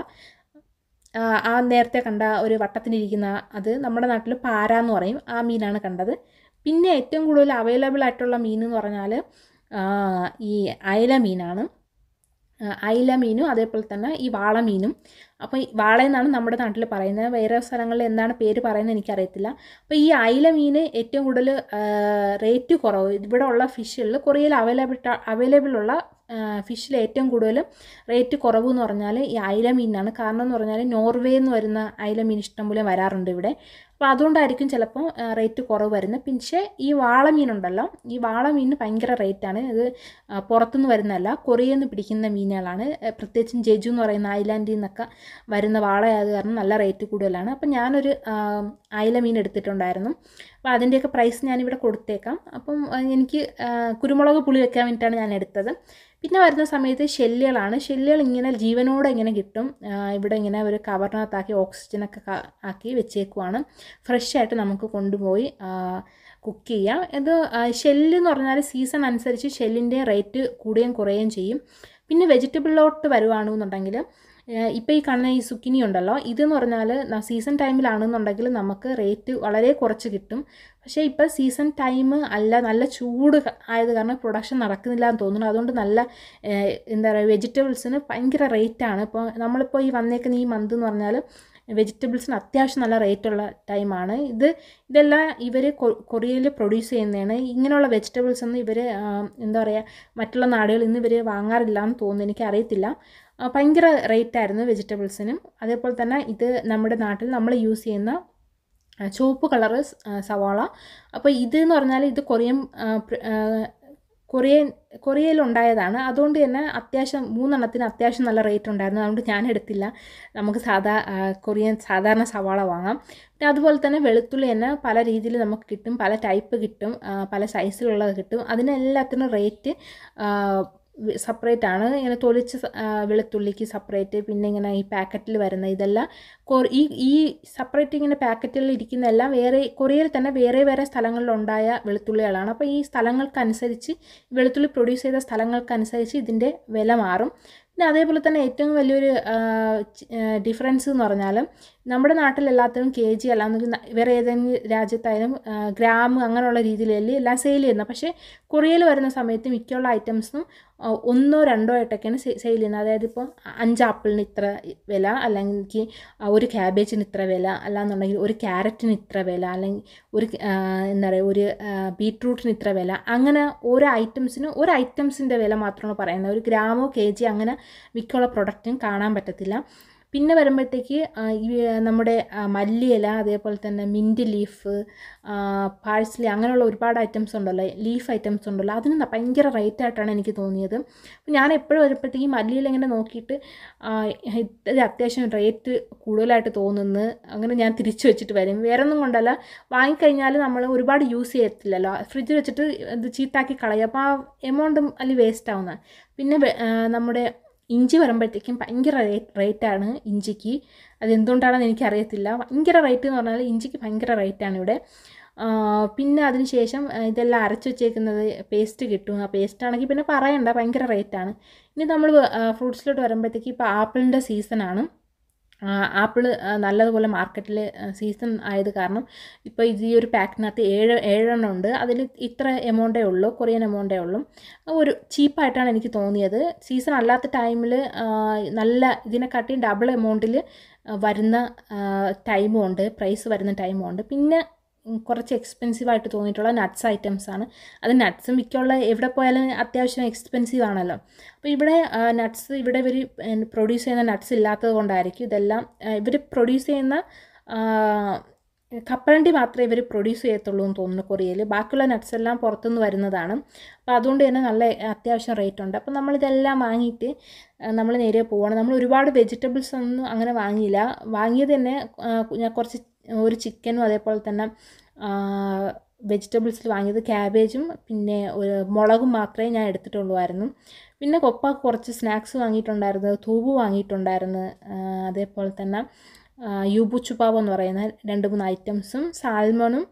ആ നേരത്തെ കണ്ട ഒരു വട്ടത്തിനിരിക്കുന്ന അത് നമ്മുടെ നാട്ടിൽ പാര എന്ന് പറയും ആ മീനാണ് കണ്ടത് പിന്നെ ഏറ്റവും കൂടുതൽ അവൈലബിൾ ആയിട്ടുള്ള മീൻ എന്ന് പറഞ്ഞാൽ ഈ അയല മീനാണ് അയല മീനും അതേപോലെ തന്നെ ഈ വാള മീനും അപ്പോൾ വാള എന്നാണ് നമ്മുടെ നാട്ടിൽ പറയുന്നത് വേറെ സ്ഥലങ്ങളിൽ എന്താണ് പേര് പറയുന്നത് എനിക്കറിയത്തില്ല അപ്പോൾ ഈ അയല മീന് ഏറ്റവും കൂടുതൽ റേറ്റ് കുറവ് ഇവിടെ ഉള്ള ഫിഷുകളിൽ കുറേ അവൈലബിൾ അവൈലബിൾ ഉള്ള ഫിഷിൽ ഏറ്റവും കൂടുതൽ റേറ്റ് കുറവ് എന്ന് പറഞ്ഞാൽ ഈ അയില മീനാണ് കാരണം എന്ന് പറഞ്ഞാൽ നോർവേ എന്ന് വരുന്ന അയില മീൻ ഇഷ്ടംപോലെ വരാറുണ്ട് ഇവിടെ അപ്പോൾ അതുകൊണ്ടായിരിക്കും ചിലപ്പോൾ റേറ്റ് കുറവ് വരുന്നത് പക്ഷേ ഈ വാളമീനുണ്ടല്ലോ ഈ വാളമീനിന് ഭയങ്കര റേറ്റാണ് ഇത് പുറത്തുനിന്ന് വരുന്നതല്ല കൊറിയയിൽ നിന്ന് പിടിക്കുന്ന മീനുകളാണ് പ്രത്യേകിച്ചും ജെജു എന്ന് പറയുന്ന ഐലാൻഡിൽ നിന്നൊക്കെ വരുന്ന വാളയായത് കാരണം നല്ല റേറ്റ് കൂടുതലാണ് അപ്പോൾ ഞാനൊരു അയല മീൻ എടുത്തിട്ടുണ്ടായിരുന്നു അപ്പോൾ അതിൻ്റെയൊക്കെ പ്രൈസ് ഞാനിവിടെ കൊടുത്തേക്കാം അപ്പം എനിക്ക് കുരുമുളക് പുളി വെക്കാൻ വേണ്ടിയിട്ടാണ് ഞാൻ എടുത്തത് പിന്നെ വരുന്ന സമയത്ത് ഷെല്ലുകളാണ് ഷെല്ലുകൾ ഇങ്ങനെ ജീവനോടെ ഇങ്ങനെ കിട്ടും ഇവിടെ ഇങ്ങനെ ഒരു കവറിനകത്താക്കി ഓക്സിജനൊക്കെ ആക്കി വെച്ചേക്കുവാണ് ആയിട്ട് നമുക്ക് കൊണ്ടുപോയി കുക്ക് ചെയ്യാം ഇത് ഷെല്ല് എന്ന് പറഞ്ഞാൽ സീസൺ അനുസരിച്ച് ഷെല്ലിൻ്റെ റേറ്റ് കൂടുകയും കുറയുകയും ചെയ്യും പിന്നെ വെജിറ്റബിളിലോട്ട് വരുവാണെന്നുണ്ടെങ്കിൽ ഇപ്പോൾ ഈ കാണുന്ന ഈ സുക്കിനി ഉണ്ടല്ലോ ഇതെന്ന് പറഞ്ഞാൽ സീസൺ ടൈമിലാണെന്നുണ്ടെങ്കിൽ നമുക്ക് റേറ്റ് വളരെ കുറച്ച് കിട്ടും പക്ഷേ ഇപ്പം സീസൺ ടൈം അല്ല നല്ല ചൂട് ആയത് കാരണം പ്രൊഡക്ഷൻ നടക്കുന്നില്ല എന്ന് തോന്നുന്നു അതുകൊണ്ട് നല്ല എന്താ പറയുക വെജിറ്റബിൾസിന് ഭയങ്കര റേറ്റാണ് ഇപ്പോൾ നമ്മളിപ്പോൾ ഈ വന്നേക്കുന്ന ഈ മന്ത് എന്ന് പറഞ്ഞാൽ വെജിറ്റബിൾസിന് അത്യാവശ്യം നല്ല റേറ്റുള്ള ടൈമാണ് ഇത് ഇതെല്ലാം ഇവർ കൊറിയയിൽ പ്രൊഡ്യൂസ് ചെയ്യുന്നതാണ് ഇങ്ങനെയുള്ള വെജിറ്റബിൾസ് ഒന്നും ഇവർ എന്താ പറയുക മറ്റുള്ള നാടുകളിൽ നിന്ന് ഇവർ വാങ്ങാറില്ല എന്ന് തോന്നുന്നു എനിക്കറിയത്തില്ല ഭയങ്കര റേറ്റായിരുന്നു വെജിറ്റബിൾസിനും അതേപോലെ തന്നെ ഇത് നമ്മുടെ നാട്ടിൽ നമ്മൾ യൂസ് ചെയ്യുന്ന ചുവപ്പ് കളറ് സവാള അപ്പോൾ ഇത് എന്ന് പറഞ്ഞാൽ ഇത് കൊറിയൻ കൊറിയൻ കൊറിയയിലുണ്ടായതാണ് അതുകൊണ്ട് തന്നെ അത്യാവശ്യം മൂന്നെണ്ണത്തിന് അത്യാവശ്യം നല്ല റേറ്റ് ഉണ്ടായിരുന്നു അതുകൊണ്ട് ഞാൻ എടുത്തില്ല നമുക്ക് സാധാ കൊറിയൻ സാധാരണ സവാള വാങ്ങാം പിന്നെ അതുപോലെ തന്നെ വെളുത്തുള്ളി തന്നെ പല രീതിയിൽ നമുക്ക് കിട്ടും പല ടൈപ്പ് കിട്ടും പല സൈസിലുള്ളത് കിട്ടും അതിനെല്ലാത്തിനും റേറ്റ് സെപ്പറേറ്റ് ആണ് ഇങ്ങനെ തൊളിച്ച് വെളുത്തുള്ളിക്ക് സെപ്പറേറ്റ് പിന്നെ ഇങ്ങനെ ഈ പാക്കറ്റിൽ വരുന്ന ഇതെല്ലാം ഈ ഈ സെപ്പറേറ്റ് ഇങ്ങനെ പാക്കറ്റിൽ ഇരിക്കുന്ന എല്ലാം വേറെ കൊറിയയിൽ തന്നെ വേറെ വേറെ സ്ഥലങ്ങളിലുണ്ടായ വെളുത്തുള്ളികളാണ് അപ്പോൾ ഈ സ്ഥലങ്ങൾക്കനുസരിച്ച് വെളുത്തുള്ളി പ്രൊഡ്യൂസ് ചെയ്ത സ്ഥലങ്ങൾക്കനുസരിച്ച് ഇതിൻ്റെ വില മാറും പിന്നെ അതേപോലെ തന്നെ ഏറ്റവും വലിയൊരു ഡിഫറൻസ് എന്ന് പറഞ്ഞാൽ നമ്മുടെ നാട്ടിലെല്ലാത്തിനും കെ ജി അല്ല വേറെ ഏതെങ്കിലും രാജ്യത്തായാലും ഗ്രാം അങ്ങനെയുള്ള രീതിയിലല്ലേ എല്ലാം സെയിൽ ചെയ്യുന്നത് പക്ഷേ കൊറിയയിൽ വരുന്ന സമയത്ത് മിക്കുള്ള ഐറ്റംസും ഒന്നോ രണ്ടോ ആയിട്ടൊക്കെയാണ് സെയിൽ ചെയ്യുന്നത് അതായത് ഇപ്പോൾ അഞ്ച് ആപ്പിളിന് ഇത്ര വില അല്ലെങ്കിൽ ഒരു ക്യാബേജിന് ഇത്ര വില അല്ലാന്നുണ്ടെങ്കിൽ ഒരു ക്യാരറ്റിന് ഇത്ര വില അല്ലെങ്കിൽ ഒരു എന്താ പറയുക ഒരു ബീട്രൂട്ടിന് ഇത്ര വില അങ്ങനെ ഓരോ ഐറ്റംസിന് ഒരു ഐറ്റംസിൻ്റെ വില മാത്രമാണ് പറയുന്നത് ഒരു ഗ്രാമോ കെ ജി അങ്ങനെ മിക്കുള്ള പ്രൊഡക്റ്റും കാണാൻ പറ്റത്തില്ല പിന്നെ വരുമ്പോഴത്തേക്ക് നമ്മുടെ മല്ലിയില അതേപോലെ തന്നെ മിൻറ്റ് ലീഫ് പാഴ്സലി അങ്ങനെയുള്ള ഒരുപാട് ഐറ്റംസ് ഉണ്ടല്ലോ ലീഫ് ഐറ്റംസ് ഉണ്ടല്ലോ അതിന് ഭയങ്കര റേറ്റ് ആയിട്ടാണ് എനിക്ക് തോന്നിയത് അപ്പോൾ ഞാൻ എപ്പോഴും വരുമ്പോഴത്തേക്ക് മല്ലിയില ഇങ്ങനെ നോക്കിയിട്ട് ഇത് അത്യാവശ്യം റേറ്റ് കൂടുതലായിട്ട് തോന്നുന്നു അങ്ങനെ ഞാൻ തിരിച്ചു വെച്ചിട്ട് വരും വേറെ ഒന്നും കൊണ്ടല്ല വാങ്ങിക്കഴിഞ്ഞാൽ നമ്മൾ ഒരുപാട് യൂസ് ചെയ്യത്തില്ലല്ലോ ഫ്രിഡ്ജിൽ വെച്ചിട്ട് ഇത് ചീത്താക്കി കളയും അപ്പോൾ ആ എമൗണ്ടും അല്ലെങ്കിൽ വേസ്റ്റ് ആവുന്ന പിന്നെ നമ്മുടെ ഇഞ്ചി വരുമ്പോഴത്തേക്കും ഭയങ്കര റേറ്റാണ് ഇഞ്ചിക്ക് അതെന്തുകൊണ്ടാണെന്ന് എനിക്കറിയത്തില്ല ഭയങ്കര റേറ്റ് എന്ന് പറഞ്ഞാൽ ഇഞ്ചിക്ക് ഭയങ്കര റേറ്റാണ് ഇവിടെ പിന്നെ ശേഷം ഇതെല്ലാം അരച്ച് വെച്ചേക്കുന്നത് പേസ്റ്റ് കിട്ടും ആ പേസ്റ്റ് ആണെങ്കിൽ പിന്നെ പറയണ്ട ഭയങ്കര റേറ്റാണ് ഇനി നമ്മൾ ഫ്രൂട്ട്സിലോട്ട് വരുമ്പോഴത്തേക്ക് ഇപ്പോൾ ആപ്പിളിൻ്റെ സീസണാണ് ആപ്പിൾ നല്ലതുപോലെ മാർക്കറ്റിൽ സീസൺ ആയത് കാരണം ഇപ്പോൾ ഈ ഒരു പാക്കിനകത്ത് ഏഴ് ഏഴെണ്ണം ഉണ്ട് അതിൽ ഇത്ര എമൗണ്ടേ ഉള്ളൂ കൊറിയൻ എമൗണ്ടേ ഉള്ളൂ ഒരു ചീപ്പായിട്ടാണ് എനിക്ക് തോന്നിയത് സീസൺ അല്ലാത്ത ടൈമിൽ നല്ല ഇതിനെക്കാട്ടിയും ഡബിൾ എമൗണ്ടിൽ വരുന്ന ടൈമും ഉണ്ട് പ്രൈസ് വരുന്ന ടൈമും ഉണ്ട് പിന്നെ കുറച്ച് എക്സ്പെൻസീവ് ആയിട്ട് തോന്നിയിട്ടുള്ള നട്ട്സ് ഐറ്റംസ് ആണ് അത് നട്ട്സ് മിക്കുള്ള എവിടെ പോയാലും അത്യാവശ്യം എക്സ്പെൻസീവ് ആണല്ലോ അപ്പോൾ ഇവിടെ നട്ട്സ് ഇവിടെ ഇവർ പ്രൊഡ്യൂസ് ചെയ്യുന്ന നട്ട്സ് ഇല്ലാത്തത് കൊണ്ടായിരിക്കും ഇതെല്ലാം ഇവർ പ്രൊഡ്യൂസ് ചെയ്യുന്ന കപ്പലണ്ടി മാത്രമേ ഇവർ പ്രൊഡ്യൂസ് ചെയ്യത്തുള്ളൂ എന്ന് തോന്നുന്നു കൊറിയയിൽ ബാക്കിയുള്ള നട്ട്സ് എല്ലാം പുറത്തുനിന്ന് വരുന്നതാണ് അപ്പോൾ അതുകൊണ്ട് തന്നെ നല്ല അത്യാവശ്യം റേറ്റ് ഉണ്ട് അപ്പോൾ നമ്മളിതെല്ലാം വാങ്ങിയിട്ട് നമ്മൾ നേരെ പോവണം നമ്മൾ ഒരുപാട് വെജിറ്റബിൾസ് ഒന്നും അങ്ങനെ വാങ്ങിയില്ല വാങ്ങിയത് തന്നെ ഞാൻ കുറച്ച് ഒരു ചിക്കനും അതേപോലെ തന്നെ വെജിറ്റബിൾസിൽ വാങ്ങിയത് ക്യാബേജും പിന്നെ ഒരു മുളകും മാത്രമേ ഞാൻ എടുത്തിട്ടുള്ളൂ പിന്നെ കൊപ്പ കുറച്ച് സ്നാക്സ് വാങ്ങിയിട്ടുണ്ടായിരുന്നു തൂവ് വാങ്ങിയിട്ടുണ്ടായിരുന്നു അതേപോലെ തന്നെ യൂബുച്ചുപ്പാവ് എന്ന് പറയുന്ന രണ്ട് മൂന്ന് ഐറ്റംസും സാൽമണും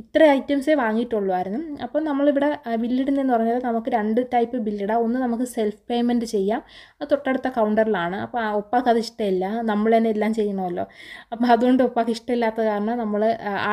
ഇത്ര ഐറ്റംസേ വാങ്ങിയിട്ടുള്ളായിരുന്നു അപ്പോൾ നമ്മളിവിടെ ബില്ലിടുന്നതെന്ന് പറഞ്ഞാൽ നമുക്ക് രണ്ട് ടൈപ്പ് ബില്ലിടാം ഒന്ന് നമുക്ക് സെൽഫ് പേയ്മെൻറ്റ് ചെയ്യാം അത് തൊട്ടടുത്ത കൗണ്ടറിലാണ് അപ്പോൾ ഉപ്പാക്ക് അത് ഇഷ്ടമില്ല നമ്മൾ തന്നെ എല്ലാം ചെയ്യണമല്ലോ അപ്പോൾ അതുകൊണ്ട് ഉപ്പാക്ക് ഇഷ്ടമില്ലാത്ത കാരണം നമ്മൾ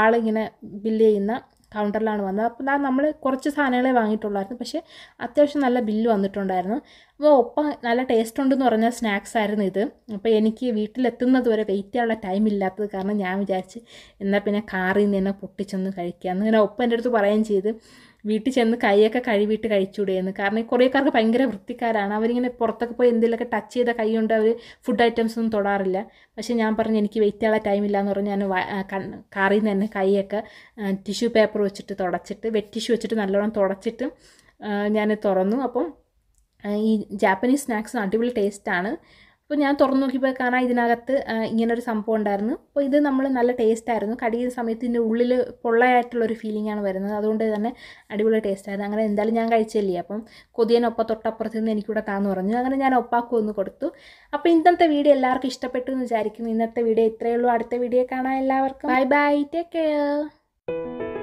ആളിങ്ങനെ ബില്ല് ചെയ്യുന്ന കൗണ്ടറിലാണ് വന്നത് അപ്പോൾ നമ്മൾ കുറച്ച് സാധനങ്ങളെ വാങ്ങിയിട്ടുള്ളായിരുന്നു പക്ഷേ അത്യാവശ്യം നല്ല ബില്ല് വന്നിട്ടുണ്ടായിരുന്നു അപ്പോൾ ഒപ്പം നല്ല ടേസ്റ്റ് ഉണ്ടെന്ന് പറഞ്ഞ സ്നാക്സ് ആയിരുന്നു ഇത് അപ്പോൾ എനിക്ക് വീട്ടിലെത്തുന്നത് വരെ വെയിറ്റ് ചെയ്യാനുള്ള ടൈം ഇല്ലാത്തത് കാരണം ഞാൻ വിചാരിച്ച് എന്നാൽ പിന്നെ കാറിൽ നിന്ന് തന്നെ പൊട്ടിച്ചൊന്ന് കഴിക്കാമെന്ന് ഇങ്ങനെ ഒപ്പം എൻ്റെ അടുത്ത് പറയുകയും ചെയ്ത് വീട്ടിൽ ചെന്ന് കൈയൊക്കെ കഴുകിയിട്ട് കഴിച്ചുകൂടെയെന്ന് കാരണം ഈ ആൾക്കാർക്ക് ഭയങ്കര വൃത്തിക്കാരാണ് അവരിങ്ങനെ പുറത്തൊക്കെ പോയി എന്തെങ്കിലുമൊക്കെ ടച്ച് ചെയ്ത കൈ കൊണ്ട് അവർ ഫുഡ് ഐറ്റംസ് ഒന്നും തൊടാറില്ല പക്ഷേ ഞാൻ പറഞ്ഞു എനിക്ക് വെയിറ്റ് ചെയ്യാനുള്ള ടൈം ഇല്ലയെന്ന് പറഞ്ഞ് ഞാൻ കാറിൽ നിന്ന് തന്നെ കൈയൊക്കെ ടിഷ്യൂ പേപ്പർ വെച്ചിട്ട് തുടച്ചിട്ട് വെറ്റ് ടിഷ്യൂ വെച്ചിട്ട് നല്ലോണം തുടച്ചിട്ട് ഞാൻ തുറന്നു അപ്പം ഈ ജാപ്പനീസ് സ്നാക്സ് അടിപൊളി ടേസ്റ്റാണ് അപ്പോൾ ഞാൻ തുറന്നു നോക്കിയപ്പോൾ കാണാൻ ഇതിനകത്ത് ഇങ്ങനൊരു സംഭവം ഉണ്ടായിരുന്നു അപ്പോൾ ഇത് നമ്മൾ നല്ല ടേസ്റ്റ് ആയിരുന്നു കടിക്കുന്ന സമയത്ത് ഇതിൻ്റെ ഉള്ളിൽ ഒരു ഫീലിംഗ് ആണ് വരുന്നത് അതുകൊണ്ട് തന്നെ അടിപൊളി ആയിരുന്നു അങ്ങനെ എന്തായാലും ഞാൻ കഴിച്ചില്ലേ അപ്പം കൊതിയനൊപ്പം തൊട്ടപ്പുറത്ത് നിന്ന് എനിക്കിവിടെ താന്ന് പറഞ്ഞു അങ്ങനെ ഞാൻ ഒപ്പാക്കും ഒന്ന് കൊടുത്തു അപ്പോൾ ഇന്നത്തെ വീഡിയോ എല്ലാവർക്കും ഇഷ്ടപ്പെട്ടു എന്ന് വിചാരിക്കുന്നു ഇന്നത്തെ വീഡിയോ ഇത്രയേ ഉള്ളൂ അടുത്ത വീഡിയോ കാണാൻ എല്ലാവർക്കും ബൈ ബൈ ടേക്ക് കെയർ